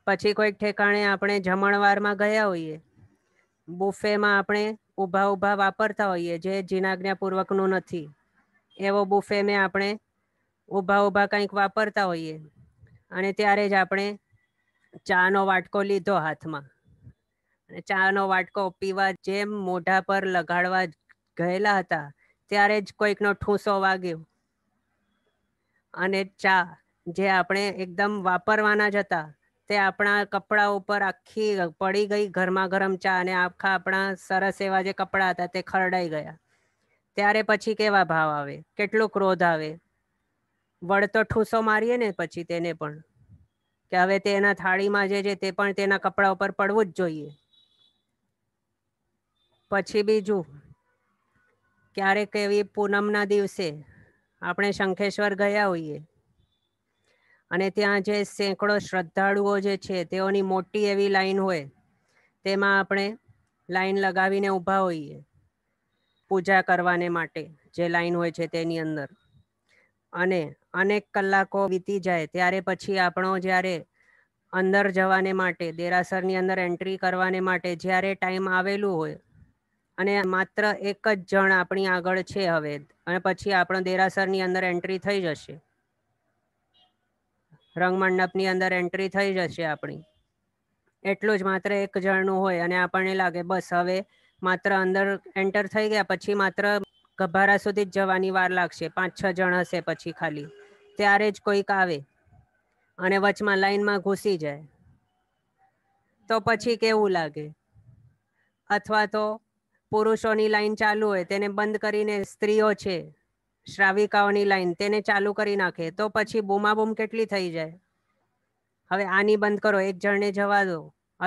પછી કોઈક ઠેકાણે આપણે જમણવારમાં ગયા હોઈએ બુફેમાં આપણે ઊભા ઊભા વાપરતા હોઈએ જે જીનાજ્ઞાપૂર્વકનું નથી એવો બુફે મેં આપણે ઊભા ઊભા કંઈક વાપરતા હોઈએ અને ત્યારે જ આપણે ચાનો વાટકો લીધો હાથમાં અને ચાનો વાટકો પીવા જેમ મોઢા પર લગાડવા ગયેલા હતા ત્યારે જ કોઈકનો ઠૂંસો વાગ્યો અને ચા જે આપણે એકદમ વાપરવાના જ હતા તે આપણા કપડા ઉપર આખી પડી ગઈ ગરમા ગરમ ચા અને આખા આપણા સરસ એવા જે કપડા હતા તે ખરડાઈ ગયા ત્યારે પછી કેવા ભાવ આવે કેટલો ક્રોધ આવે વળતો ઠૂસો મારીએ ને પછી તેને પણ કે હવે તે એના થાળીમાં જે છે તે પણ તેના કપડા ઉપર પડવું જ જોઈએ પછી બીજું ક્યારેક એવી પૂનમના દિવસે આપણે શંખેશ્વર ગયા હોઈએ અને ત્યાં જે સેંકડો શ્રદ્ધાળુઓ જે છે તેઓની મોટી એવી લાઈન હોય તેમાં આપણે લાઈન લગાવીને ઊભા હોઈએ પૂજા કરવાને માટે જે લાઈન હોય છે તેની અંદર અને અનેક કલાકો વીતી જાય ત્યારે પછી આપણો જ્યારે અંદર જવાને માટે દેરાસરની અંદર એન્ટ્રી કરવાને માટે જ્યારે ટાઈમ આવેલું હોય અને માત્ર એક જ જણ આપણી આગળ છે હવે અને પછી આપણો દેરાસરની અંદર એન્ટ્રી થઈ જશે રંગમંડપની અંદર એન્ટ્રી થઈ જશે આપણી એટલું જ માત્ર એક જણનું હોય અને આપણને લાગે બસ હવે માત્ર અંદર એન્ટર થઈ ગયા પછી માત્ર ગભારા સુધી જ જવાની વાર લાગશે પાંચ છ જણ હશે પછી ખાલી ત્યારે જ કોઈક આવે અને વચમાં લાઈનમાં ઘૂસી જાય તો પછી કેવું લાગે અથવા તો પુરુષોની લાઈન ચાલુ હોય તેને બંધ કરીને સ્ત્રીઓ છે શ્રાવિકાઓની લાઈન તેને ચાલુ કરી નાખે તો પછી બૂમાબૂમ કેટલી થઈ જાય હવે આની બંધ કરો એક જણને જવા દો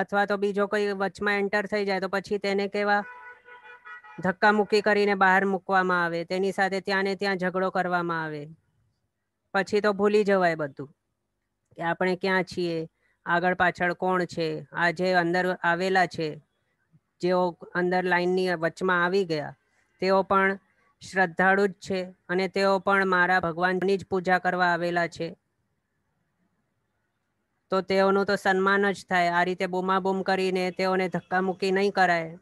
અથવા તો બીજો કોઈ વચમાં એન્ટર થઈ જાય તો પછી તેને કેવા ધક્કામુક્કી કરીને બહાર મૂકવામાં આવે તેની સાથે ત્યાં ને ત્યાં ઝઘડો કરવામાં આવે પછી તો ભૂલી જવાય બધું કે આપણે ક્યાં છીએ આગળ પાછળ કોણ છે આ જે અંદર આવેલા છે જેઓ અંદર લાઈનની વચમાં આવી ગયા તેઓ પણ શ્રદ્ધાળુ જ છે અને તેઓ પણ મારા ભગવાનની જ પૂજા કરવા આવેલા છે તો તેઓનું તો સન્માન જ થાય આ રીતે બૂમાબૂમ કરીને તેઓને ધક્કા મૂકી નહીં કરાય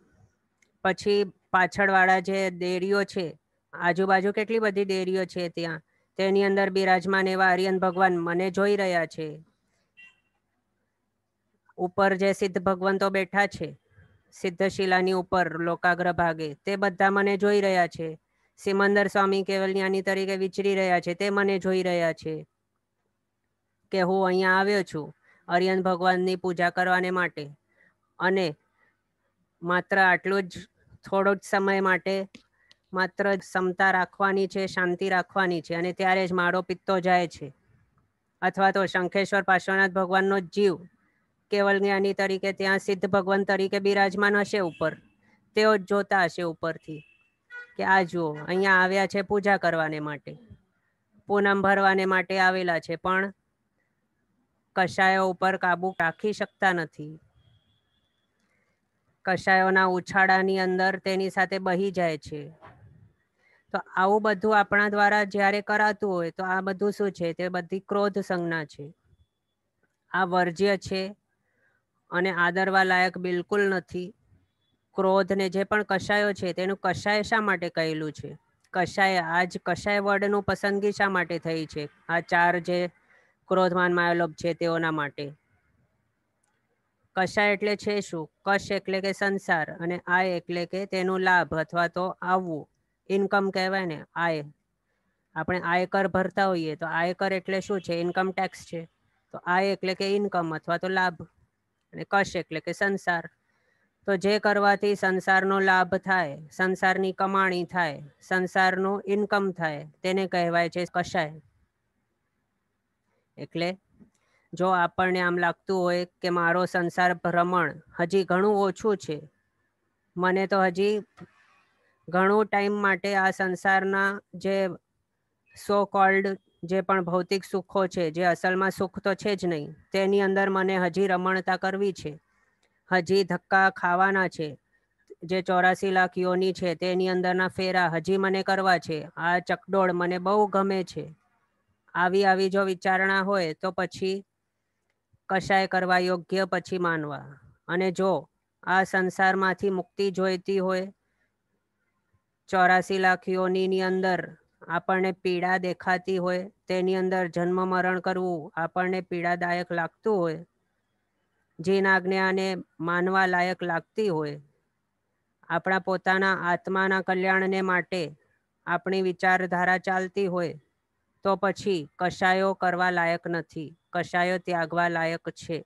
પછી પાછળવાળા જે દેરીઓ છે આજુબાજુ કેટલી બધી દેરીઓ છે ત્યાં તેની અંદર બિરાજમાન એવા આર્યન ભગવાન મને જોઈ રહ્યા છે ઉપર જે સિદ્ધ ભગવંતો બેઠા છે સિદ્ધ શિલાની ઉપર લોકાગ્ર ભાગે તે બધા મને જોઈ રહ્યા છે સિમંદર સ્વામી કેવલ કેવલ્યાની તરીકે વિચરી રહ્યા છે તે મને જોઈ રહ્યા છે કે હું અહીંયા આવ્યો છું અરિયન ભગવાનની પૂજા કરવાને માટે અને માત્ર આટલું જ થોડો જ સમય માટે માત્ર ક્ષમતા રાખવાની છે શાંતિ રાખવાની છે અને ત્યારે જ માળો પિત્તો જાય છે અથવા તો શંખેશ્વર પાર્શ્વનાથ ભગવાનનો જીવ કેવલ જ્ઞાની તરીકે ત્યાં સિદ્ધ ભગવાન તરીકે બિરાજમાન હશે ઉપર તેઓ જ જોતા હશે ઉપરથી કે આ જુઓ અહીંયા આવ્યા છે પૂજા કરવાને માટે પૂનમ ભરવાને માટે આવેલા છે પણ કશાયો ઉપર કાબુ રાખી શકતા નથી કશાયોના ઉછાળાની અંદર તેની સાથે બહી જાય છે તો આવું બધું આપણા દ્વારા જ્યારે કરાતું હોય તો આ બધું શું છે તે બધી ક્રોધ સંજ્ઞા છે આ વર્જ્ય છે અને આદરવા લાયક બિલકુલ નથી ક્રોધને જે પણ કશાયો છે તેનું કશાય શા માટે કહેલું છે કશાય આજ કશાય વર્ડનું પસંદગી શા માટે થઈ છે આ ચાર જે ક્રોધમાન માયલોભ છે તેઓના માટે કશા એટલે છે શું કશ એટલે કે સંસાર અને આય એટલે કે તેનો લાભ અથવા તો આવવું ઇન્કમ કહેવાય ને આય આપણે આયકર ભરતા હોઈએ તો આયકર એટલે શું છે ઇન્કમ ટેક્સ છે તો આય એટલે કે ઇન્કમ અથવા તો લાભ અને કશ એટલે કે સંસાર તો જે કરવાથી સંસારનો લાભ થાય સંસારની કમાણી થાય સંસારનું ઇન્કમ થાય તેને કહેવાય છે કશાય એટલે જો આપણને આમ લાગતું હોય કે મારો સંસાર ભ્રમણ હજી ઘણું ઓછું છે મને તો હજી ઘણો ટાઈમ માટે આ સંસારના જે સો કોલ્ડ જે પણ ભૌતિક સુખો છે જે અસલમાં સુખ તો છે જ નહીં તેની અંદર મને હજી રમણતા કરવી છે હજી ધક્કા ખાવાના છે જે ચોરાસી લાખ યોની છે તેની અંદરના ફેરા હજી મને કરવા છે આ ચકડોળ મને બહુ ગમે છે આવી આવી જો વિચારણા હોય તો પછી કશાય કરવા યોગ્ય પછી માનવા અને જો આ સંસારમાંથી મુક્તિ જોઈતી હોય ચોરાસી લાખ યોનીની અંદર આપણને પીડા દેખાતી હોય તેની અંદર જન્મ મરણ કરવું આપણને પીડાદાયક લાગતું હોય જીન આજ્ઞાને માનવા લાયક લાગતી હોય આપણા પોતાના આત્માના કલ્યાણને માટે આપણી વિચારધારા ચાલતી હોય તો પછી કશાયો કરવા લાયક નથી કશાયો ત્યાગવા લાયક છે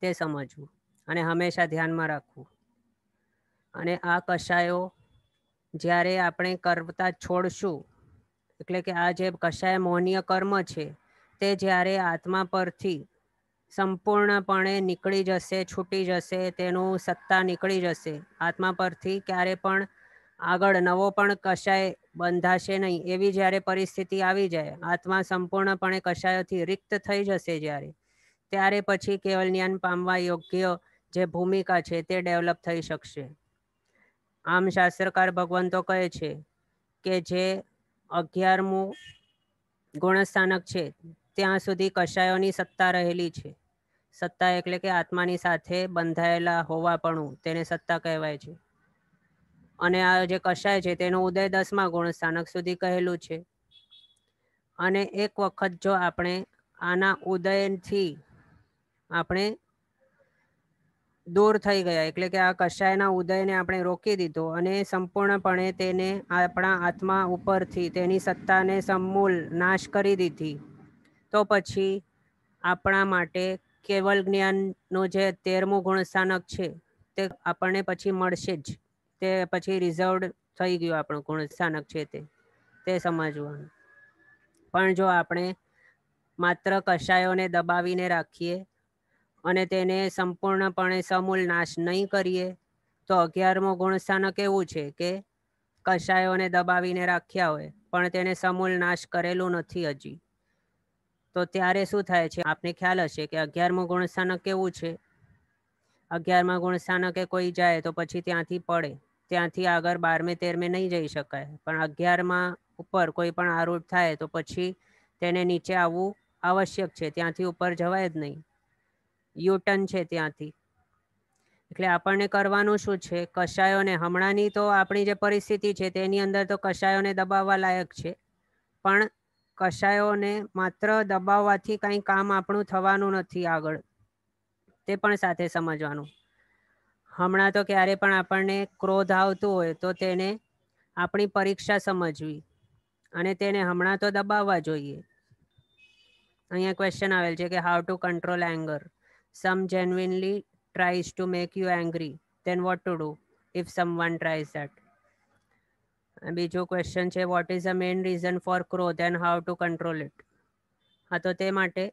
તે સમજવું અને હંમેશા ધ્યાનમાં રાખવું અને આ કશાયો જ્યારે આપણે કરતા છોડશું એટલે કે આ જે કશાય મોહનીય કર્મ છે તે જ્યારે આત્મા પરથી સંપૂર્ણપણે નીકળી જશે છૂટી જશે તેનું સત્તા નીકળી જશે આત્મા પરથી ક્યારે પણ આગળ નવો પણ કશાય બંધાશે નહીં એવી જ્યારે પરિસ્થિતિ આવી જાય આત્મા સંપૂર્ણપણે કશાયોથી રિક્ત થઈ જશે જ્યારે ત્યારે પછી કેવલ જ્ઞાન પામવા યોગ્ય જે ભૂમિકા છે તે ડેવલપ થઈ શકશે આમ શાસ્ત્રકાર ભગવંતો કહે છે કે જે અગિયારમું ગુણસ્થાનક છે ત્યાં સુધી કશાયોની સત્તા રહેલી છે સત્તા એટલે કે આત્માની સાથે બંધાયેલા હોવા પણ તેને સત્તા કહેવાય છે અને આ જે કશાય છે તેનો ઉદય દસમા ગુણ સ્થાનક સુધી કહેલું છે અને એક વખત જો આપણે આના ઉદયથી આપણે દૂર થઈ ગયા એટલે કે આ કશાયના ઉદયને આપણે રોકી દીધો અને સંપૂર્ણપણે તેને આપણા આત્મા ઉપરથી તેની સત્તાને સમૂલ નાશ કરી દીધી તો પછી આપણા માટે કેવલ જ્ઞાનનું જે તેરમું ગુણસ્થાનક છે તે આપણને પછી મળશે જ તે પછી રિઝર્વડ થઈ ગયું આપણું ગુણ સ્થાનક છે તે તે સમજવાનું પણ જો આપણે માત્ર કશાયોને દબાવીને રાખીએ અને તેને સંપૂર્ણપણે સમૂલ નાશ નહીં કરીએ તો અગિયારમો ગુણસ્થાનક એવું છે કે કશાયોને દબાવીને રાખ્યા હોય પણ તેને સમૂલ નાશ કરેલું નથી હજી તો ત્યારે શું થાય છે આપને ખ્યાલ હશે કે અગિયારમો ગુણસ્થાનક કેવું છે અગિયારમા ગુણસ્થાનકે કોઈ જાય તો પછી ત્યાંથી પડે ત્યાંથી આગળ બારમે તેરમે નહીં જઈ શકાય પણ અગિયારમાં ઉપર કોઈ પણ આ થાય તો પછી તેને નીચે આવવું આવશ્યક છે ત્યાંથી ઉપર જવાય જ નહીં યુટર્ન છે ત્યાંથી એટલે આપણને કરવાનું શું છે કશાયોને હમણાંની તો આપણી જે પરિસ્થિતિ છે તેની અંદર તો કશાયોને દબાવવા લાયક છે પણ કશાયોને માત્ર દબાવવાથી કંઈ કામ આપણું થવાનું નથી આગળ તે પણ સાથે સમજવાનું હમણાં તો ક્યારે પણ આપણને ક્રોધ આવતો હોય તો તેને આપણી પરીક્ષા સમજવી અને તેને હમણાં તો દબાવવા જોઈએ અહીંયા ક્વેશ્ચન આવેલ છે કે how to control anger some genuinely tries to make you angry then what to do if someone tries that બીજો ક્વેશ્ચન છે what is a main reason for ક્રોધ and how to control it હા તો તે માટે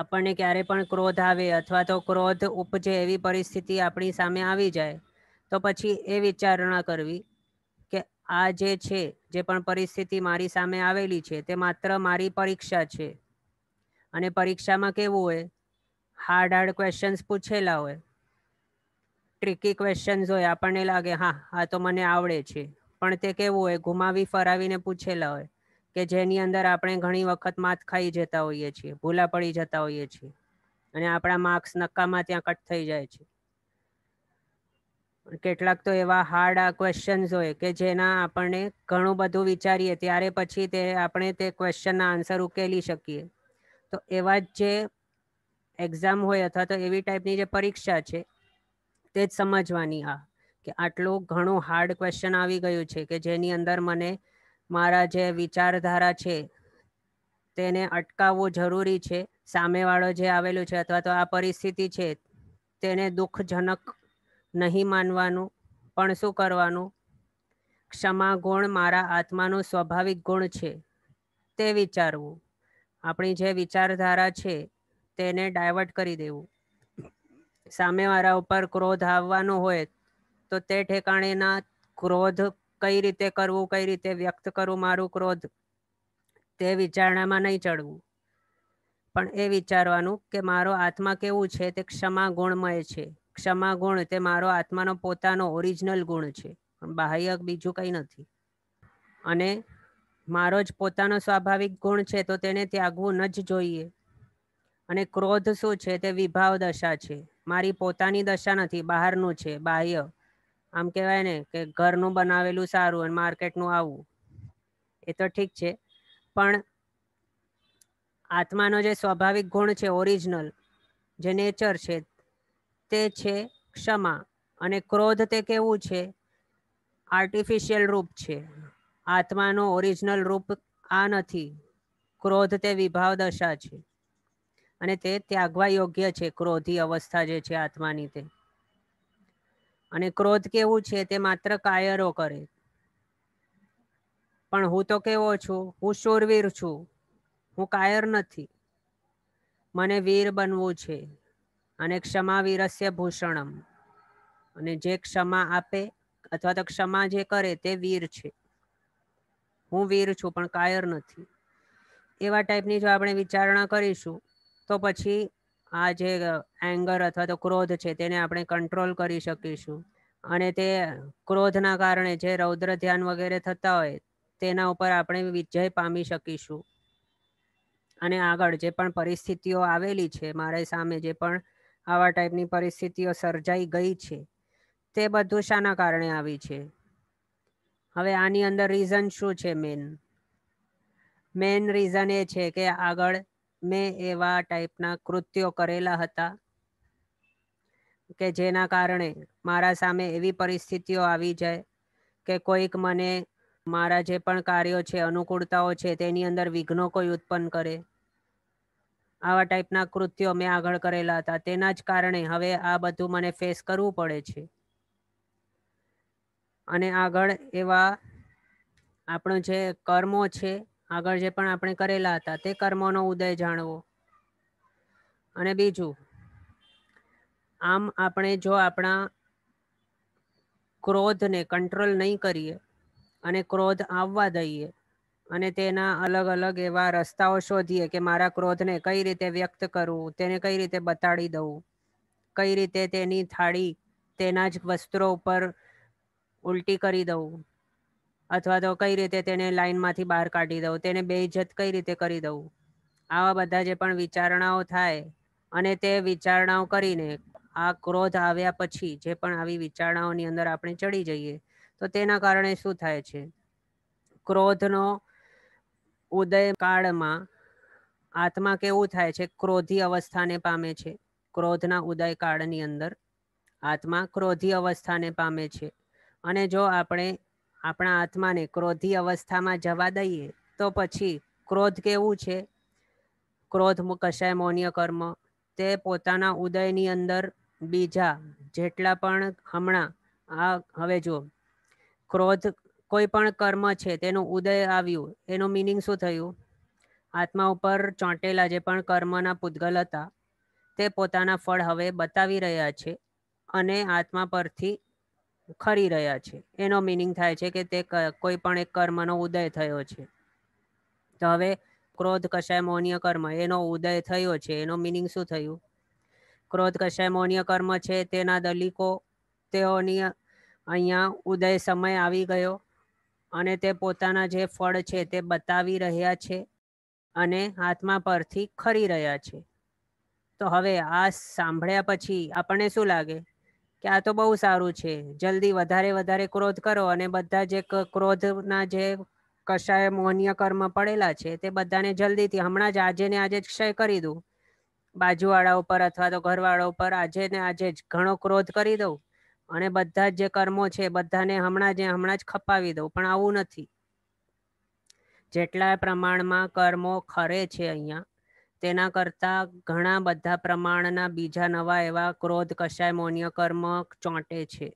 આપણને ક્યારે પણ ક્રોધ આવે અથવા તો ક્રોધ ઉપજે એવી પરિસ્થિતિ આપણી સામે આવી જાય તો પછી એ વિચારણા કરવી કે આ જે છે જે પણ પરિસ્થિતિ મારી સામે આવેલી છે તે માત્ર મારી પરીક્ષા છે અને પરીક્ષામાં કેવું હોય હાર્ડ હાર્ડ ક્વેશ્ચન્સ પૂછેલા હોય ટ્રિકી ક્વેશ્ચન્સ હોય આપણને લાગે હા આ તો મને આવડે છે પણ તે કેવું હોય ઘુમાવી ફરાવીને પૂછેલા હોય કે જેની અંદર આપણે ઘણી વખત માથ ખાઈ જતા હોઈએ છીએ ભૂલા પડી જતા હોઈએ છીએ અને આપણા માર્ક્સ નક્કામાં ત્યાં કટ થઈ જાય છે કેટલાક તો એવા હાર્ડ આ ક્વેશ્ચન્સ હોય કે જેના આપણને ઘણું બધું વિચારીએ ત્યારે પછી તે આપણે તે ક્વેશ્ચનના આન્સર ઉકેલી શકીએ તો એવા જ જે એક્ઝામ હોય અથવા તો એવી ટાઈપની જે પરીક્ષા છે તે જ સમજવાની હા કે આટલું ઘણું હાર્ડ ક્વેશ્ચન આવી ગયું છે કે જેની અંદર મને મારા જે વિચારધારા છે તેને અટકાવવો જરૂરી છે સામેવાળો જે આવેલું છે અથવા તો આ પરિસ્થિતિ છે તેને દુઃખજનક નહીં માનવાનું પણ શું કરવાનું ક્ષમા ગુણ મારા આત્માનો સ્વાભાવિક ગુણ છે તે વિચારવું આપણી જે વિચારધારા છે તેને ડાયવર્ટ કરી દેવું સામેવાળા ઉપર ક્રોધ આવવાનો હોય તો તે ઠેકાણેના ક્રોધ કઈ રીતે કરવું કઈ રીતે વ્યક્ત કરવું મારું ક્રોધ તે વિચારણામાં નહીં ચડવું પણ એ વિચારવાનું કે મારો આત્મા કેવું છે તે ક્ષમા ગુણમય છે ક્ષમા ગુણ તે મારો આત્માનો પોતાનો ઓરિજિનલ ગુણ છે બાહ્ય બીજું કંઈ નથી અને મારો જ પોતાનો સ્વાભાવિક ગુણ છે તો તેને ત્યાગવું ન જ જોઈએ અને ક્રોધ શું છે તે વિભાવ દશા છે મારી પોતાની દશા નથી બહારનું છે બાહ્ય આમ કહેવાય ને કે ઘરનું બનાવેલું સારું અને માર્કેટનું આવું એ તો ઠીક છે પણ આત્માનો જે સ્વાભાવિક ગુણ છે ઓરિજિનલ જે નેચર છે તે છે ક્ષમા અને ક્રોધ તે કેવું છે આર્ટિફિશિયલ રૂપ છે આત્માનો ઓરિજિનલ રૂપ આ નથી ક્રોધ તે વિભાવ દશા છે અને તે ત્યાગવા યોગ્ય છે ક્રોધી અવસ્થા જે છે આત્માની તે અને ક્રોધ કેવું છે તે માત્ર કાયરો કરે પણ હું તો કેવો છું હું શૂરવીર છું હું કાયર નથી મને વીર બનવું છે અને ક્ષમા વીરસ્ય ભૂષણમ અને જે ક્ષમા આપે અથવા તો ક્ષમા જે કરે તે વીર છે હું વીર છું પણ કાયર નથી એવા ટાઈપની જો આપણે વિચારણા કરીશું તો પછી આ જે એંગર અથવા તો ક્રોધ છે તેને આપણે કંટ્રોલ કરી શકીશું અને તે ક્રોધના કારણે જે રૌદ્ર ધ્યાન વગેરે થતા હોય તેના ઉપર આપણે વિજય પામી શકીશું અને આગળ જે પણ પરિસ્થિતિઓ આવેલી છે મારી સામે જે પણ આવા ટાઈપની પરિસ્થિતિઓ સર્જાઈ ગઈ છે તે બધું શાના કારણે આવી છે હવે આની અંદર રીઝન શું છે મેન મેન રીઝન એ છે કે આગળ મેં એવા ટાઈપના કૃત્યો કરેલા હતા કે જેના કારણે મારા સામે એવી પરિસ્થિતિઓ આવી જાય કે કોઈક મને મારા જે પણ કાર્યો છે અનુકૂળતાઓ છે તેની અંદર વિઘ્નો કોઈ ઉત્પન્ન કરે આવા ટાઈપના કૃત્યો મેં આગળ કરેલા હતા તેના જ કારણે હવે આ બધું મને ફેસ કરવું પડે છે અને આગળ એવા આપણો જે કર્મો છે આગળ જે પણ આપણે કરેલા હતા તે કર્મોનો ઉદય જાણવો અને બીજું આમ આપણે જો આપણા ક્રોધને કંટ્રોલ નહીં કરીએ અને ક્રોધ આવવા દઈએ અને તેના અલગ અલગ એવા રસ્તાઓ શોધીએ કે મારા ક્રોધને કઈ રીતે વ્યક્ત કરવું તેને કઈ રીતે બતાડી દઉં કઈ રીતે તેની થાળી તેના જ વસ્ત્રો ઉપર ઉલટી કરી દઉં અથવા તો કઈ રીતે તેને લાઈનમાંથી બહાર કાઢી દઉં તેને બેઇજ્જત કઈ રીતે કરી દઉં આવા બધા જે પણ વિચારણાઓ થાય અને તે વિચારણાઓ કરીને આ ક્રોધ આવ્યા પછી જે પણ આવી વિચારણાઓની અંદર આપણે ચડી જઈએ તો તેના કારણે શું થાય છે ક્રોધનો ઉદય કાળમાં આત્મા કેવું થાય છે ક્રોધી અવસ્થાને પામે છે ક્રોધના ઉદય કાળની અંદર આત્મા ક્રોધી અવસ્થાને પામે છે અને જો આપણે આપણા આત્માને ક્રોધી અવસ્થામાં જવા દઈએ તો પછી ક્રોધ કેવું છે ક્રોધ કશાય મૌન્ય કર્મ તે પોતાના ઉદયની અંદર બીજા જેટલા પણ હમણાં આ હવે જો ક્રોધ કોઈ પણ કર્મ છે તેનું ઉદય આવ્યું એનું મિનિંગ શું થયું આત્મા ઉપર ચોંટેલા જે પણ કર્મના પૂતગલ હતા તે પોતાના ફળ હવે બતાવી રહ્યા છે અને આત્મા પરથી ખરી રહ્યા છે એનો મિનિંગ થાય છે કે તે કોઈ પણ એક કર્મનો ઉદય થયો છે તો હવે ક્રોધ કશાય મૌન્ય કર્મ એનો ઉદય થયો છે એનો મિનિંગ શું થયું ક્રોધ કશાય મૌન્ય કર્મ છે તેના દલિકો તેઓની અહીંયા ઉદય સમય આવી ગયો અને તે પોતાના જે ફળ છે તે બતાવી રહ્યા છે અને આત્મા પરથી ખરી રહ્યા છે તો હવે આ સાંભળ્યા પછી આપણને શું લાગે કે આ તો બહુ સારું છે જલ્દી વધારે વધારે ક્રોધ કરો અને બધા જે ક્રોધના જે કશાય મોહનીય કર્મ પડેલા છે તે બધાને જલ્દીથી હમણાં જ આજે ને આજે જ ક્ષય કરી દઉં બાજુવાળા ઉપર અથવા તો ઘરવાળા ઉપર આજે ને આજે જ ઘણો ક્રોધ કરી દઉં અને બધા જ જે કર્મો છે બધાને હમણાં જે હમણાં જ ખપાવી દઉં પણ આવું નથી જેટલા પ્રમાણમાં કર્મો ખરે છે અહીંયા તેના કરતાં ઘણા બધા પ્રમાણના બીજા નવા એવા ક્રોધ કશાય મૌન્ય કર્મ ચોંટે છે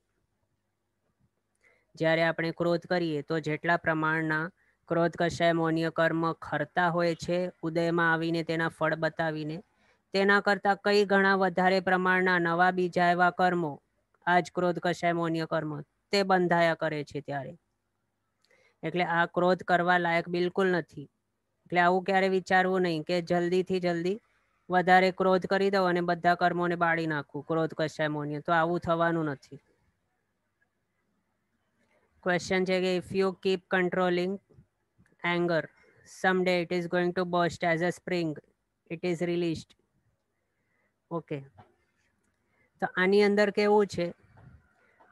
જ્યારે આપણે ક્રોધ કરીએ તો જેટલા પ્રમાણના ક્રોધ કશાય મૌન્ય કર્મ ખરતા હોય છે ઉદયમાં આવીને તેના ફળ બતાવીને તેના કરતાં કઈ ઘણા વધારે પ્રમાણના નવા બીજા એવા કર્મો આજ ક્રોધ કશાય મૌન્ય કર્મ તે બંધાયા કરે છે ત્યારે એટલે આ ક્રોધ કરવા લાયક બિલકુલ નથી એટલે આવું ક્યારે વિચારવું નહીં કે જલ્દીથી જલ્દી વધારે ક્રોધ કરી દઉં અને બધા કર્મોને બાળી નાખું ક્રોધ કશાય મોનીય તો આવું થવાનું નથી ક્વેશ્ચન છે કે if you keep controlling anger someday it is going to burst as a spring it is released okay તો આની અંદર કેવું છે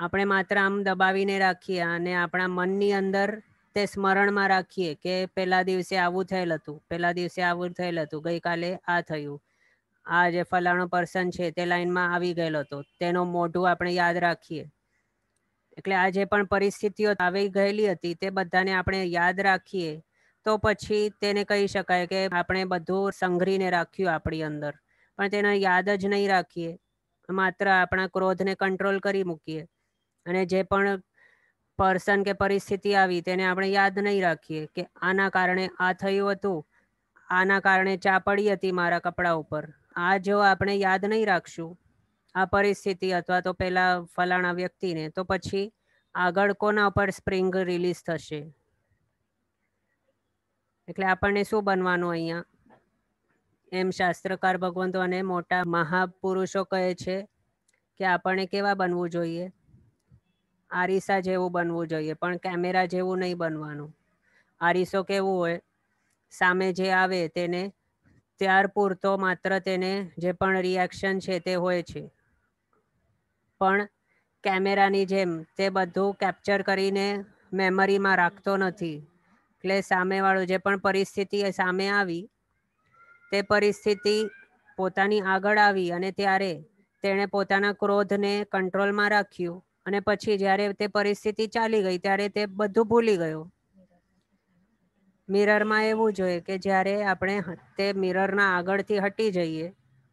આપણે માત્ર આમ દબાવીને રાખીએ અને આપણા મનની અંદર તે સ્મરણમાં રાખીએ કે પહેલા દિવસે આવું થયેલ હતું પહેલા દિવસે આવું થયેલ હતું ગઈકાલે આ થયું આ જે ફલાણો પર્સન છે તે લાઈનમાં આવી ગયેલો હતો તેનો મોઢું આપણે યાદ રાખીએ એટલે આ જે પણ પરિસ્થિતિઓ આવી ગયેલી હતી તે બધાને આપણે યાદ રાખીએ તો પછી તેને કહી શકાય કે આપણે બધું સંઘરીને રાખ્યું આપણી અંદર પણ તેને યાદ જ નહીં રાખીએ માત્ર આપણા ક્રોધને કંટ્રોલ કરી મૂકીએ અને જે પણ પર્સન કે પરિસ્થિતિ આવી તેને આપણે યાદ નહીં રાખીએ કે આના કારણે આ થયું હતું આના કારણે ચા પડી હતી મારા કપડા ઉપર આ જો આપણે યાદ નહીં રાખશું આ પરિસ્થિતિ અથવા તો પેલા ફલાણા વ્યક્તિને તો પછી આગળ કોના ઉપર સ્પ્રિંગ રિલીઝ થશે એટલે આપણને શું બનવાનું અહીંયા એમ શાસ્ત્રકાર ભગવંતો અને મોટા મહાપુરુષો કહે છે કે આપણે કેવા બનવું જોઈએ આરીસા જેવું બનવું જોઈએ પણ કેમેરા જેવું નહીં બનવાનું આરીસો કેવું હોય સામે જે આવે તેને ત્યાર પૂરતો માત્ર તેને જે પણ રિએક્શન છે તે હોય છે પણ કેમેરાની જેમ તે બધું કેપ્ચર કરીને મેમરીમાં રાખતો નથી એટલે સામેવાળું જે પણ પરિસ્થિતિ એ સામે આવી તે પરિસ્થિતિ પોતાની આગળ આવી અને ત્યારે તેણે પોતાના ક્રોધને કંટ્રોલમાં રાખ્યું અને પછી જ્યારે તે પરિસ્થિતિ ચાલી ગઈ ત્યારે તે બધું ભૂલી ગયો મિરરમાં એવું જોઈએ કે જ્યારે આપણે તે મિરરના આગળથી હટી જઈએ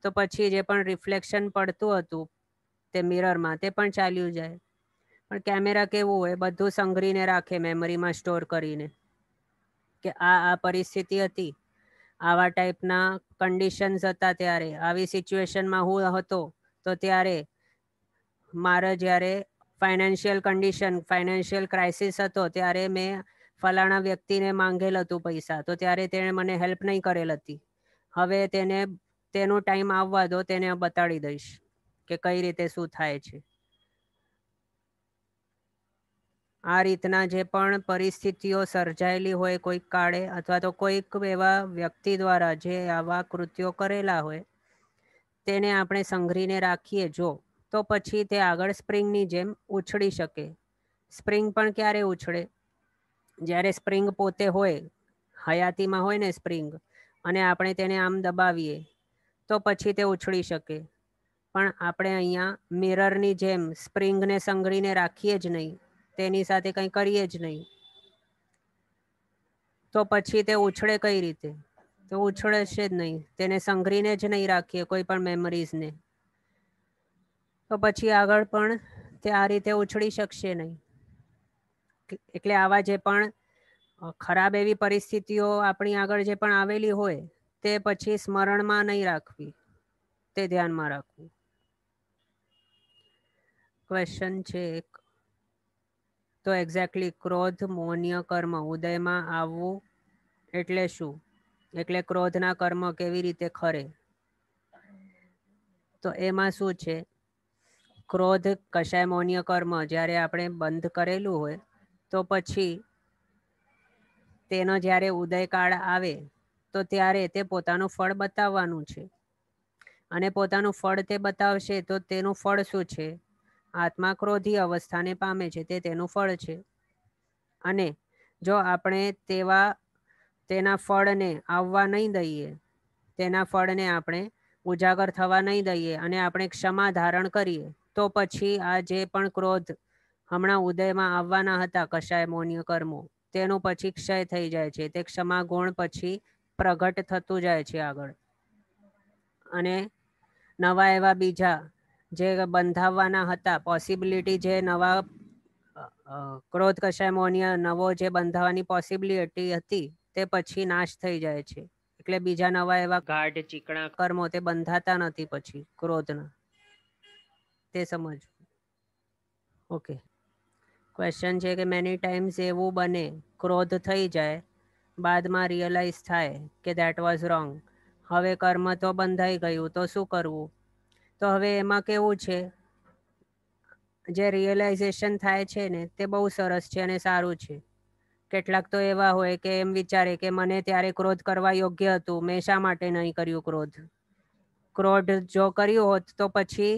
તો પછી જે પણ રિફ્લેક્શન પડતું હતું તે મિરરમાં તે પણ ચાલ્યું જાય પણ કેમેરા કેવું હોય બધું સંઘરીને રાખે મેમરીમાં સ્ટોર કરીને કે આ આ પરિસ્થિતિ હતી આવા ટાઈપના કન્ડિશન્સ હતા ત્યારે આવી સિચ્યુએશનમાં હું હતો તો ત્યારે મારે જ્યારે ફાઇનાન્શિયલ કન્ડિશન ફાઇનાન્શિયલ ક્રાઇસિસ હતો ત્યારે મેં ફલાણા વ્યક્તિને માંગેલ હતું પૈસા તો ત્યારે તેણે મને હેલ્પ નહીં કરેલ હતી હવે તેને તેનો ટાઈમ આવવા દો તેને બતાડી દઈશ કે કઈ રીતે શું થાય છે આ રીતના જે પણ પરિસ્થિતિઓ સર્જાયેલી હોય કોઈક કાળે અથવા તો કોઈક એવા વ્યક્તિ દ્વારા જે આવા કૃત્યો કરેલા હોય તેને આપણે સંઘરીને રાખીએ જો તો પછી તે આગળ સ્પ્રિંગની જેમ ઉછળી શકે સ્પ્રિંગ પણ ક્યારે ઉછળે જ્યારે સ્પ્રિંગ પોતે હોય હયાતીમાં હોય ને સ્પ્રિંગ અને આપણે તેને આમ દબાવીએ તો પછી તે ઉછળી શકે પણ આપણે અહીંયા મિરરની જેમ સ્પ્રિંગને સંઘળીને રાખીએ જ નહીં તેની સાથે કંઈ કરીએ જ નહીં તો પછી તે ઉછળે કઈ રીતે તો ઉછળે છે જ નહીં તેને સંઘરીને જ નહીં રાખીએ કોઈ પણ મેમરીઝને તો પછી આગળ પણ તે આ રીતે ઉછળી શકશે નહીં એટલે આવા જે પણ ખરાબ એવી પરિસ્થિતિઓ આપણી આગળ જે પણ આવેલી હોય તે પછી સ્મરણમાં નહીં રાખવી તે ધ્યાનમાં રાખવું ક્વેશ્ચન છે એક તો એક્ઝેક્ટલી ક્રોધ મૌન્ય કર્મ ઉદયમાં આવવું એટલે શું એટલે ક્રોધના કર્મ કેવી રીતે ખરે તો એમાં શું છે ક્રોધ કશાયમોન્ય કર્મ જ્યારે આપણે બંધ કરેલું હોય તો પછી તેનો જ્યારે ઉદયકાળ આવે તો ત્યારે તે પોતાનું ફળ બતાવવાનું છે અને પોતાનું ફળ તે બતાવશે તો તેનું ફળ શું છે આત્મા ક્રોધી અવસ્થાને પામે છે તે તેનું ફળ છે અને જો આપણે તેવા તેના ફળને આવવા નહીં દઈએ તેના ફળને આપણે ઉજાગર થવા નહીં દઈએ અને આપણે ક્ષમા ધારણ કરીએ તો પછી આ જે પણ ક્રોધ હમણાં ઉદયમાં આવવાના હતા કશાય મૌન્ય કર્મો તેનું પછી ક્ષય થઈ જાય છે તે ક્ષમા ગુણ પછી પ્રગટ થતું જાય છે આગળ અને નવા એવા બીજા જે બંધાવવાના હતા પોસિબિલિટી જે નવા ક્રોધ કશાય મૌન્ય નવો જે બંધાવવાની પોસિબિલિટી હતી તે પછી નાશ થઈ જાય છે એટલે બીજા નવા એવા ગાઢ ચીકણા કર્મો તે બંધાતા નથી પછી ક્રોધના તે સમજવું ઓકે ક્વેશ્ચન છે કે મેની ટાઈમ્સ એવું બને ક્રોધ થઈ જાય બાદમાં રિયલાઇઝ થાય કે દેટ વોઝ રોંગ હવે કર્મ તો બંધાઈ ગયું તો શું કરવું તો હવે એમાં કેવું છે જે રિયલાઇઝેશન થાય છે ને તે બહુ સરસ છે અને સારું છે કેટલાક તો એવા હોય કે એમ વિચારે કે મને ત્યારે ક્રોધ કરવા યોગ્ય હતું મેં શા માટે નહીં કર્યું ક્રોધ ક્રોધ જો કર્યું હોત તો પછી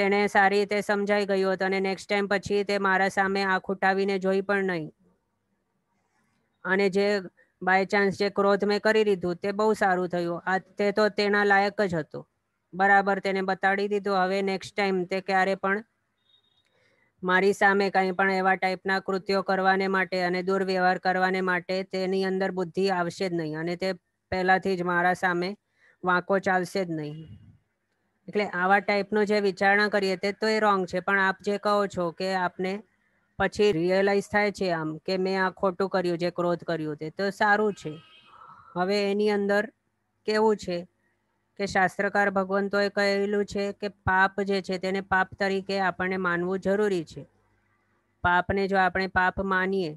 તેને સારી રીતે સમજાઈ ગયું હતું અને નેક્સ્ટ ટાઈમ પછી તે મારા સામે આંખ ઉટાવીને જોઈ પણ નહીં અને જે બાય ચાન્સ જે ક્રોધ મેં કરી દીધું તે બહુ સારું થયું આ તે તો તેના લાયક જ હતું બરાબર તેને બતાડી દીધું હવે નેક્સ્ટ ટાઈમ તે ક્યારે પણ મારી સામે કંઈ પણ એવા ટાઈપના કૃત્યો કરવાને માટે અને દુર્વ્યવહાર કરવાને માટે તેની અંદર બુદ્ધિ આવશે જ નહીં અને તે પહેલાંથી જ મારા સામે વાંકો ચાલશે જ નહીં એટલે આવા ટાઈપનો જે વિચારણા કરીએ તે તો એ રોંગ છે પણ આપ જે કહો છો કે આપને પછી રિયલાઇઝ થાય છે આમ કે મેં આ ખોટું કર્યું જે ક્રોધ કર્યું તે તો સારું છે હવે એની અંદર કેવું છે કે શાસ્ત્રકાર ભગવંતોએ કહેલું છે કે પાપ જે છે તેને પાપ તરીકે આપણને માનવું જરૂરી છે પાપને જો આપણે પાપ માનીએ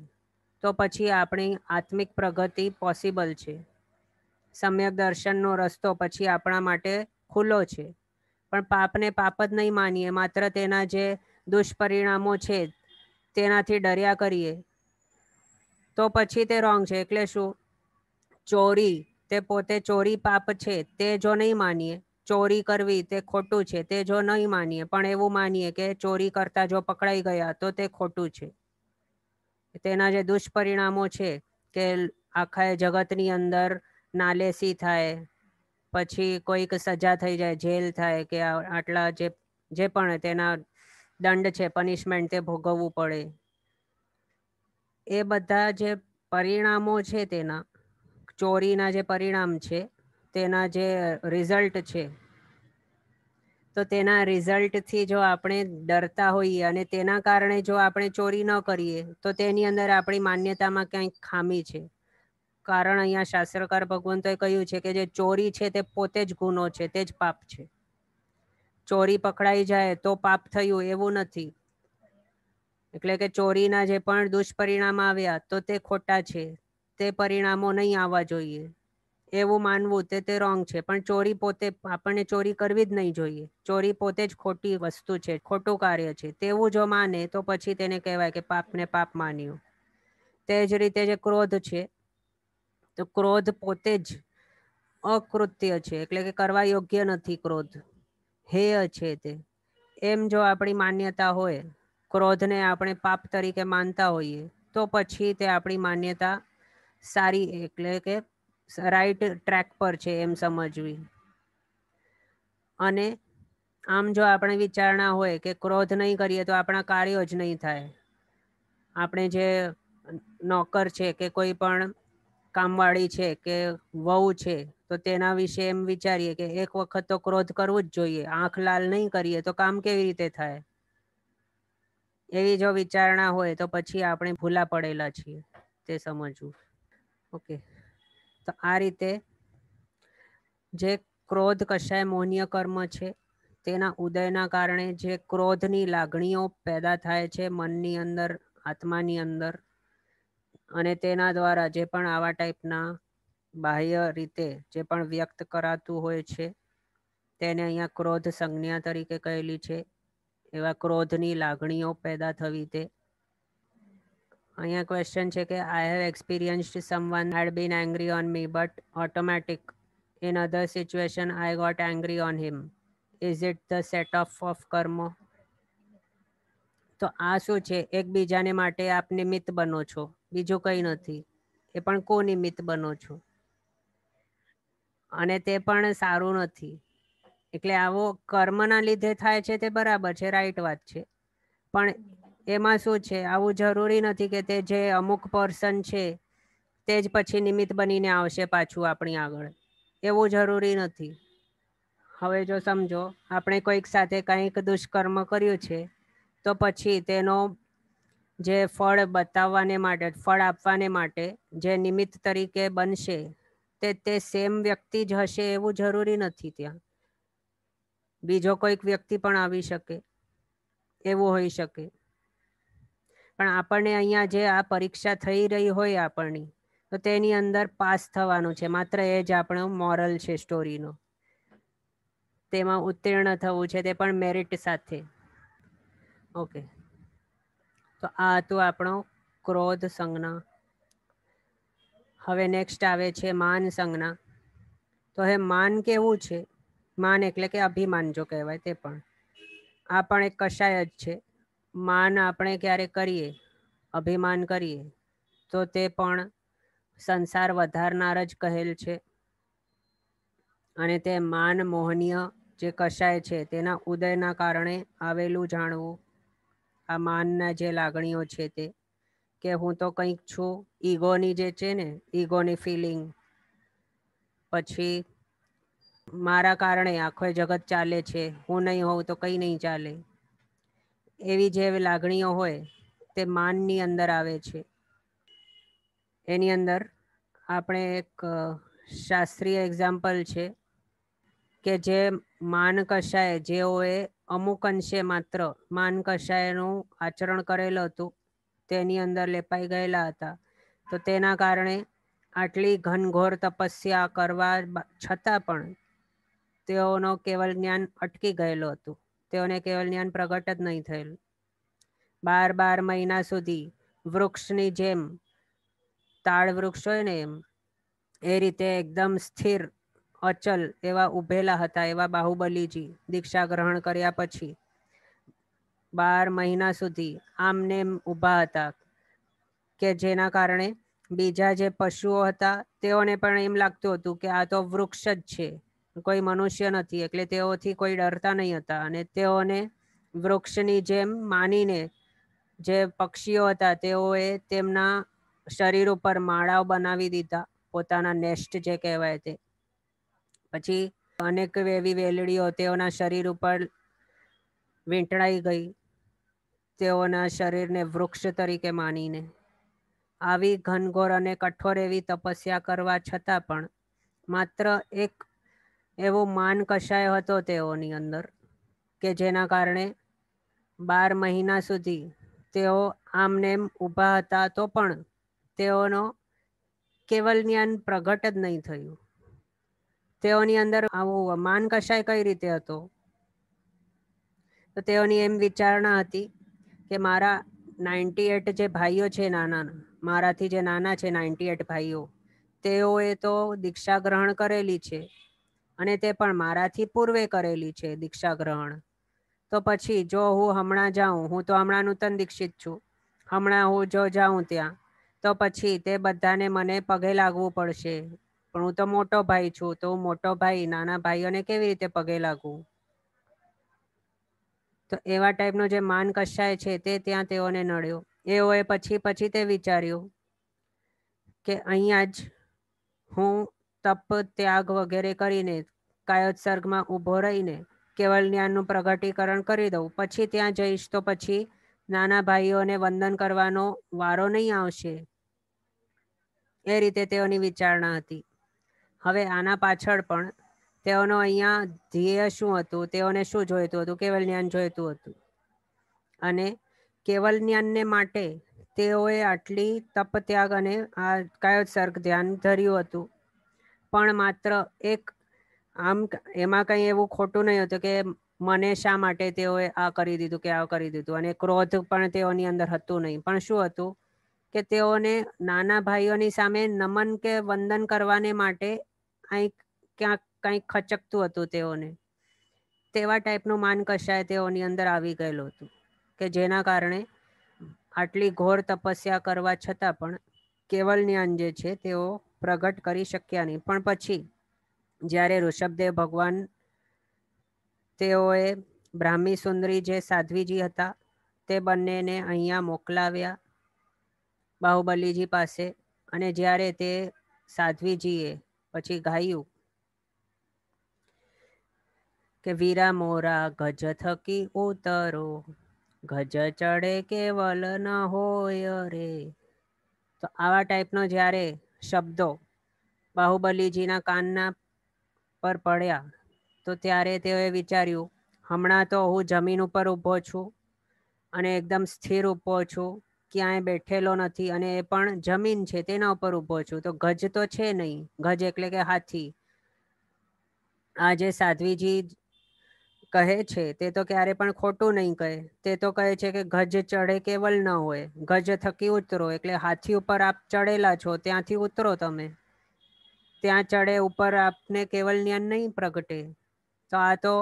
તો પછી આપણી આત્મિક પ્રગતિ પોસિબલ છે સમ્યક દર્શનનો રસ્તો પછી આપણા માટે ખુલ્લો છે પણ પાપને પાપ જ નહીં માનીએ માત્ર તેના જે દુષ્પરિણામો છે તેનાથી ડર્યા કરીએ તો પછી તે રોંગ છે એટલે શું ચોરી તે પોતે ચોરી પાપ છે તે જો નહીં માનીએ ચોરી કરવી તે ખોટું છે તે જો નહીં માનીએ પણ એવું માનીએ કે ચોરી કરતા જો પકડાઈ ગયા તો તે ખોટું છે તેના જે દુષ્પરિણામો છે કે આખા જગતની અંદર નાલેસી થાય પછી કોઈક સજા થઈ જાય જેલ થાય કે આટલા જે જે પણ તેના દંડ છે પનિશમેન્ટ તે ભોગવવું પડે એ બધા જે પરિણામો છે તેના ચોરીના જે પરિણામ છે તેના જે રિઝલ્ટ છે તો તેના રિઝલ્ટથી જો આપણે ડરતા હોઈએ અને તેના કારણે જો આપણે ચોરી ન કરીએ તો તેની અંદર આપણી માન્યતામાં ક્યાંક ખામી છે કારણ અહીંયા શાસ્ત્રકાર ભગવંતોએ કહ્યું છે કે જે ચોરી છે તે પોતે જ ગુનો છે તે જ પાપ છે ચોરી પકડાઈ જાય તો પાપ થયું એવું નથી એટલે કે ચોરીના જે પણ દુષ્પરિણામ આવ્યા તો તે ખોટા છે તે પરિણામો નહીં આવવા જોઈએ એવું માનવું તે તે રોંગ છે પણ ચોરી પોતે આપણને ચોરી કરવી જ નહીં જોઈએ ચોરી પોતે જ ખોટી વસ્તુ છે ખોટું કાર્ય છે તેવું જો માને તો પછી તેને કહેવાય કે પાપને પાપ માન્યું તે જ રીતે જે ક્રોધ છે તો ક્રોધ પોતે જ અકૃત્ય છે એટલે કે કરવા યોગ્ય નથી ક્રોધ હેય છે તે એમ જો આપણી માન્યતા હોય ક્રોધને આપણે પાપ તરીકે માનતા હોઈએ તો પછી તે આપણી માન્યતા સારી એટલે કે રાઈટ ટ્રેક પર છે એમ સમજવી અને આમ જો આપણે વિચારણા હોય કે ક્રોધ નહીં કરીએ તો આપણા કાર્યો જ નહીં થાય આપણે જે નોકર છે કે કોઈ પણ કામવાળી છે કે વહુ છે તો તેના વિશે એમ વિચારીએ કે એક વખત તો ક્રોધ કરવું જ જોઈએ આંખ લાલ નહીં કરીએ તો કામ કેવી રીતે થાય એવી જો વિચારણા હોય તો પછી આપણે ભૂલા પડેલા છીએ તે સમજવું ઓકે તો આ રીતે જે ક્રોધ કશાય મોન્ય કર્મ છે તેના ઉદયના કારણે જે ક્રોધની લાગણીઓ પેદા થાય છે મનની અંદર આત્માની અંદર અને તેના દ્વારા જે પણ આવા ટાઈપના બાહ્ય રીતે જે પણ વ્યક્ત કરાતું હોય છે તેને અહીંયા ક્રોધ સંજ્ઞા તરીકે કહેલી છે એવા ક્રોધની લાગણીઓ પેદા થવી તે અહીંયા ક્વેશ્ચન છે કે I have experienced someone had been angry on me but automatic in other situation I got angry on him is it the set of of karma તો આ શું છે એકબીજાને માટે આપ નિમિત્ત બનો છો બીજું કંઈ નથી એ પણ કો નિમિત્ત બનો છો અને તે પણ સારું નથી એટલે આવો કર્મના લીધે થાય છે તે બરાબર છે રાઈટ વાત છે પણ એમાં શું છે આવું જરૂરી નથી કે તે જે અમુક પર્સન છે તે જ પછી નિમિત્ત બનીને આવશે પાછું આપણી આગળ એવું જરૂરી નથી હવે જો સમજો આપણે કોઈક સાથે કંઈક દુષ્કર્મ કર્યું છે તો પછી તેનો જે ફળ બતાવવાને માટે ફળ આપવાને માટે જે નિમિત્ત તરીકે બનશે તે તે સેમ વ્યક્તિ જ હશે એવું જરૂરી નથી ત્યાં બીજો કોઈક વ્યક્તિ પણ આવી શકે એવું હોઈ શકે પણ આપણને અહીંયા જે આ પરીક્ષા થઈ રહી હોય આપણની તો તેની અંદર પાસ થવાનું છે માત્ર એ જ આપણો મોરલ છે સ્ટોરીનો તેમાં ઉત્તીર્ણ થવું છે તે પણ મેરિટ સાથે ઓકે તો આ હતું આપણો ક્રોધ સંજ્ઞા હવે નેક્સ્ટ આવે છે માન સંજ્ઞા તો હવે માન કેવું છે માન એટલે કે અભિમાન જો કહેવાય તે પણ આ પણ એક કશાય જ છે માન આપણે ક્યારે કરીએ અભિમાન કરીએ તો તે પણ સંસાર વધારનાર જ કહેલ છે અને તે માન મોહનીય જે કશાય છે તેના ઉદયના કારણે આવેલું જાણવું આ માનના જે લાગણીઓ છે તે કે હું તો કંઈક છું ઈગોની જે છે ને ઈગોની ફિલિંગ પછી મારા કારણે આખો જગત ચાલે છે હું નહીં હોઉં તો કંઈ નહીં ચાલે એવી જે લાગણીઓ હોય તે માનની અંદર આવે છે એની અંદર આપણે એક શાસ્ત્રીય એક્ઝામ્પલ છે કે જે માન કશાય જેઓએ અમુક અંશે માત્ર માન કશાયનું આચરણ કરેલું હતું તેની અંદર લેપાઈ ગયેલા હતા તો તેના કારણે આટલી ઘનઘોર તપસ્યા કરવા છતાં પણ તેઓનો કેવલ જ્ઞાન અટકી ગયેલું હતું તેઓને કેવલ જ્ઞાન પ્રગટ જ નહીં થયેલું બાર બાર મહિના સુધી વૃક્ષની જેમ તાળ વૃક્ષ હોય ને એમ એ રીતે એકદમ સ્થિર અચલ એવા ઉભેલા હતા એવા બાહુબલીજી દીક્ષા ગ્રહણ કર્યા પછી બાર મહિના સુધી આમને ઊભા હતા કે જેના કારણે બીજા જે પશુઓ હતા તેઓને પણ એમ લાગતું હતું કે આ તો વૃક્ષ જ છે કોઈ મનુષ્ય નથી એટલે તેઓથી કોઈ ડરતા નહીં હતા અને તેઓને વૃક્ષની જેમ માનીને જે પક્ષીઓ હતા તેઓએ તેમના શરીર ઉપર માળાઓ બનાવી દીધા પોતાના નેસ્ટ જે કહેવાય તે પછી અનેક એવી વેલડીઓ તેઓના શરીર ઉપર વીંટળાઈ ગઈ તેઓના શરીરને વૃક્ષ તરીકે માનીને આવી ઘનઘોર અને કઠોર એવી તપસ્યા કરવા છતાં પણ માત્ર એક એવો માન કશાયો હતો તેઓની અંદર કે જેના કારણે બાર મહિના સુધી તેઓ આમનેમ ઊભા હતા તો પણ તેઓનો કેવલ જ્ઞાન પ્રગટ જ નહીં થયું તેઓની અંદર આવું માન કશાય કઈ રીતે હતો તો તેઓની એમ વિચારણા હતી કે મારા નાઇન્ટી એટ જે ભાઈઓ છે નાના મારાથી જે નાના છે નાઇન્ટી એટ ભાઈઓ તેઓએ તો દીક્ષા ગ્રહણ કરેલી છે અને તે પણ મારાથી પૂર્વે કરેલી છે દીક્ષા ગ્રહણ તો પછી જો હું હમણાં જાઉં હું તો હમણાં નૂતન દીક્ષિત છું હમણાં હું જો જાઉં ત્યાં તો પછી તે બધાને મને પગે લાગવું પડશે પણ હું તો મોટો ભાઈ છું તો હું મોટો ભાઈ નાના ભાઈઓને કેવી રીતે પગે લાગું તો એવા ટાઈપનો જે માન કશાય છે તે ત્યાં તેઓને નડ્યો એઓએ પછી પછી તે વિચાર્યું કે અહીંયા જ હું તપ ત્યાગ વગેરે કરીને કાયોત્સર્ગમાં ઊભો રહીને કેવલ જ્ઞાનનું પ્રગટીકરણ કરી દઉં પછી ત્યાં જઈશ તો પછી નાના ભાઈઓને વંદન કરવાનો વારો નહીં આવશે એ રીતે તેઓની વિચારણા હતી હવે આના પાછળ પણ તેઓનો અહીંયા ધ્યેય શું હતું તેઓને શું જોઈતું હતું કેવલ જ્ઞાન જોઈતું હતું અને કેવલ જ્ઞાનને માટે તેઓએ આટલી તપ ત્યાગ અને આ કયો સર્ગ ધ્યાન ધર્યું હતું પણ માત્ર એક આમ એમાં કંઈ એવું ખોટું નહીં હતું કે મને શા માટે તેઓએ આ કરી દીધું કે આ કરી દીધું અને ક્રોધ પણ તેઓની અંદર હતું નહીં પણ શું હતું કે તેઓને નાના ભાઈઓની સામે નમન કે વંદન કરવાને માટે અહીં ક્યાંક કંઈક ખચકતું હતું તેઓને તેવા ટાઈપનું માન કશાય તેઓની અંદર આવી ગયેલું હતું કે જેના કારણે આટલી ઘોર તપસ્યા કરવા છતાં પણ કેવલ જ્ઞાન જે છે તેઓ પ્રગટ કરી શક્યા નહીં પણ પછી જ્યારે ઋષભદેવ ભગવાન તેઓએ બ્રાહ્મી સુંદરી જે સાધ્વીજી હતા તે બંનેને અહીંયા મોકલાવ્યા બાહુબલીજી પાસે અને જ્યારે તે સાધ્વીજીએ પછી ગાયું કે વીરા મોરા ગજ થકી ઉતરો ગજ ચડે કેવલ ન હોય રે તો આવા ટાઈપનો જ્યારે શબ્દો બાહુબલીજીના કાનના પર પડ્યા તો ત્યારે તેઓએ વિચાર્યું હમણાં તો હું જમીન ઉપર ઊભો છું અને એકદમ સ્થિર ઊભો છું ક્યાંય બેઠેલો નથી અને એ પણ જમીન છે તેના ઉપર ઊભો છું તો ગજ તો છે નહીં ગજ એટલે કે હાથી આજે સાધ્વીજી કહે છે તે તો ક્યારે પણ ખોટું નહીં કહે તે તો કહે છે કે ગજ ચડે કેવલ ન હોય ગજ થકી ઉતરો એટલે હાથી ઉપર આપ ચડેલા છો ત્યાંથી ઉતરો તમે ત્યાં ચડે ઉપર આપને કેવલ જ્ઞાન નહીં પ્રગટે તો આ તો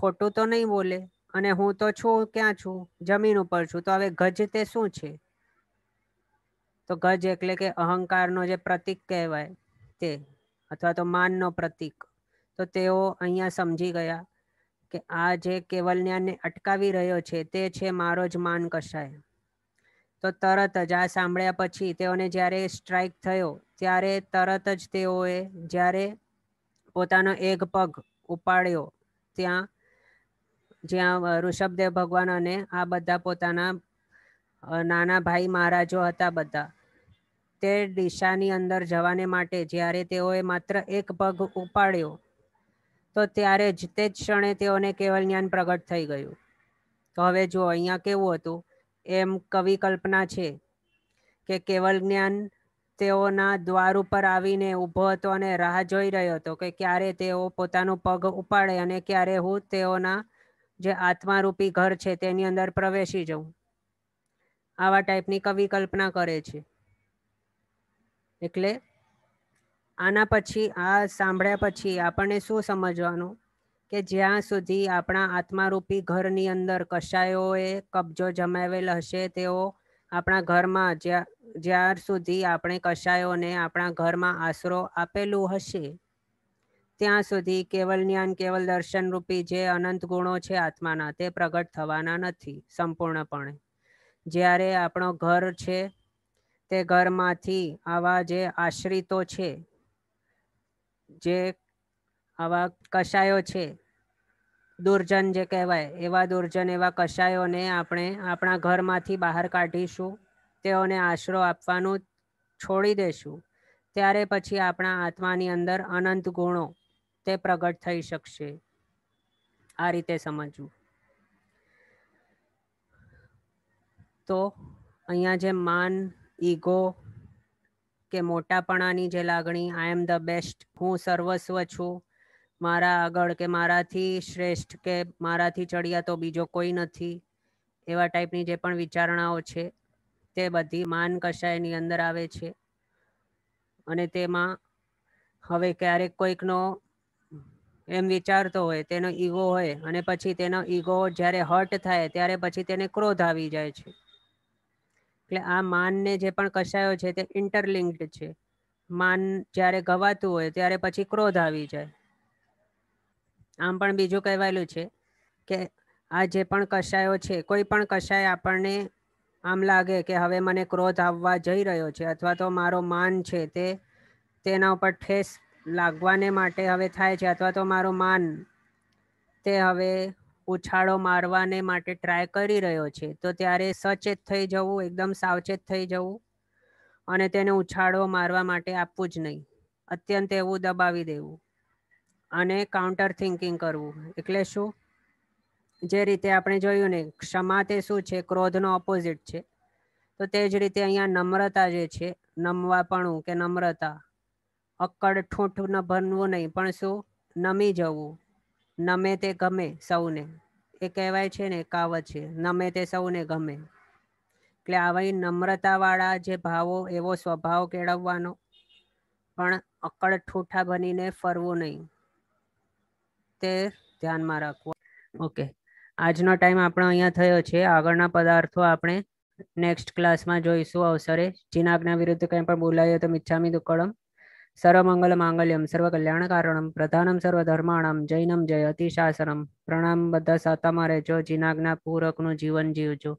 ખોટું તો નહીં બોલે અને હું તો છું ક્યાં છું જમીન ઉપર છું તો હવે ગજ તે શું છે તો ગજ એટલે કે અહંકારનો જે પ્રતિક કહેવાય તે અથવા તો માનનો પ્રતિક તો તેઓ અહીંયા સમજી ગયા કે આ જે કેવલ જ્ઞાનને અટકાવી રહ્યો છે તે છે મારો જ માન કશાય તો તરત જ આ સાંભળ્યા પછી તેઓને જ્યારે સ્ટ્રાઇક થયો ત્યારે તરત જ તેઓએ જ્યારે પોતાનો એક પગ ઉપાડ્યો ત્યાં જ્યાં ઋષભદેવ ભગવાન અને આ બધા પોતાના નાના ભાઈ મહારાજો હતા બધા તે દિશાની અંદર જવાને માટે જ્યારે તેઓએ માત્ર એક પગ ઉપાડ્યો તો ત્યારે જ તે જ ક્ષણે તેઓને કેવલ જ્ઞાન પ્રગટ થઈ ગયું તો હવે જો અહીંયા કેવું હતું એમ કવિ કલ્પના છે કે કેવલ જ્ઞાન તેઓના દ્વાર ઉપર આવીને ઊભો હતો અને રાહ જોઈ રહ્યો હતો કે ક્યારે તેઓ પોતાનો પગ ઉપાડે અને ક્યારે હું તેઓના જે આત્મારૂપી ઘર છે તેની અંદર પ્રવેશી જવું આવા ટાઈપની કવિ કલ્પના કરે છે એટલે આના પછી આ સાંભળ્યા પછી આપણને શું સમજવાનું કે જ્યાં સુધી આપણા આત્મારૂપી ઘરની અંદર કશાયોએ કબજો જમાવેલ હશે તેઓ આપણા ઘરમાં જ્યાં સુધી આપણે કશાયોને આપણા ઘરમાં આશરો આપેલું હશે ત્યાં સુધી કેવલ જ્ઞાન કેવલ દર્શન રૂપી જે અનંત ગુણો છે આત્માના તે પ્રગટ થવાના નથી સંપૂર્ણપણે જ્યારે આપણો ઘર છે તે ઘરમાંથી આવા જે આશ્રિતો છે જે આવા કશાયો છે દુર્જન જે કહેવાય એવા દુર્જન એવા કશાયોને આપણે આપણા ઘરમાંથી બહાર કાઢીશું તેઓને આશરો આપવાનું છોડી દેશું ત્યારે પછી આપણા આત્માની અંદર અનંત ગુણો તે પ્રગટ થઈ શકશે આ રીતે સમજવું તો અહીંયા જે માન ઈગો કે મોટાપણાની જે લાગણી આઈ એમ ધ બેસ્ટ હું સર્વસ્વ છું મારા આગળ કે મારાથી શ્રેષ્ઠ કે મારાથી ચડિયા તો બીજો કોઈ નથી એવા ટાઈપની જે પણ વિચારણાઓ છે તે બધી માન કશાયની અંદર આવે છે અને તેમાં હવે ક્યારેક કોઈકનો એમ વિચારતો હોય તેનો ઈગો હોય અને પછી તેનો ઈગો જ્યારે હર્ટ થાય ત્યારે પછી તેને ક્રોધ આવી જાય છે એટલે આ માનને જે પણ કસાયો છે તે ઇન્ટરલિંક્ડ છે માન જ્યારે ગવાતું હોય ત્યારે પછી ક્રોધ આવી જાય આમ પણ બીજું કહેવાયેલું છે કે આ જે પણ કસાયો છે કોઈ પણ કસાય આપણને આમ લાગે કે હવે મને ક્રોધ આવવા જઈ રહ્યો છે અથવા તો મારો માન છે તે તેના ઉપર ઠેસ લાગવાને માટે હવે થાય છે અથવા તો મારું માન તે હવે ઉછાળો મારવાને માટે ટ્રાય કરી રહ્યો છે તો ત્યારે સચેત થઈ જવું એકદમ સાવચેત થઈ જવું અને તેને ઉછાળો મારવા માટે આપવું જ નહીં અત્યંત એવું દબાવી દેવું અને કાઉન્ટર થિંકિંગ કરવું એટલે શું જે રીતે આપણે જોયું ને ક્ષમા તે શું છે ક્રોધનો ઓપોઝિટ છે તો તે જ રીતે અહીંયા નમ્રતા જે છે નમવાપણું કે નમ્રતા અક્કડ ઠૂંઠ ન ભરવું નહીં પણ શું નમી જવું નમે તે ગમે સૌને એ કહેવાય છે ને કાવત છે નમે તે સૌને ગમે એટલે આવી નમ્રતાવાળા જે ભાવો એવો સ્વભાવ કેળવવાનો પણ અક્કડ ઠૂઠા બનીને ફરવું નહીં તે ધ્યાનમાં રાખવું ઓકે આજનો ટાઈમ આપણો અહીંયા થયો છે આગળના પદાર્થો આપણે નેક્સ્ટ ક્લાસમાં જોઈશું અવસરે જીનાગના વિરુદ્ધ કંઈ પણ બોલાયો તો મિચ્છામી દુક્કડમ સર્વમંગલમાંગલ્યમ સર્વકલ્યાણકારણમ પ્રધાનમ સર્વ સર્વધર્માણમ જૈનમ જય અતિશાસનમ પ્રણામ બધા સાતામાં રહેજો જીનાજ્ઞા પૂરકનું જીવન જીવજો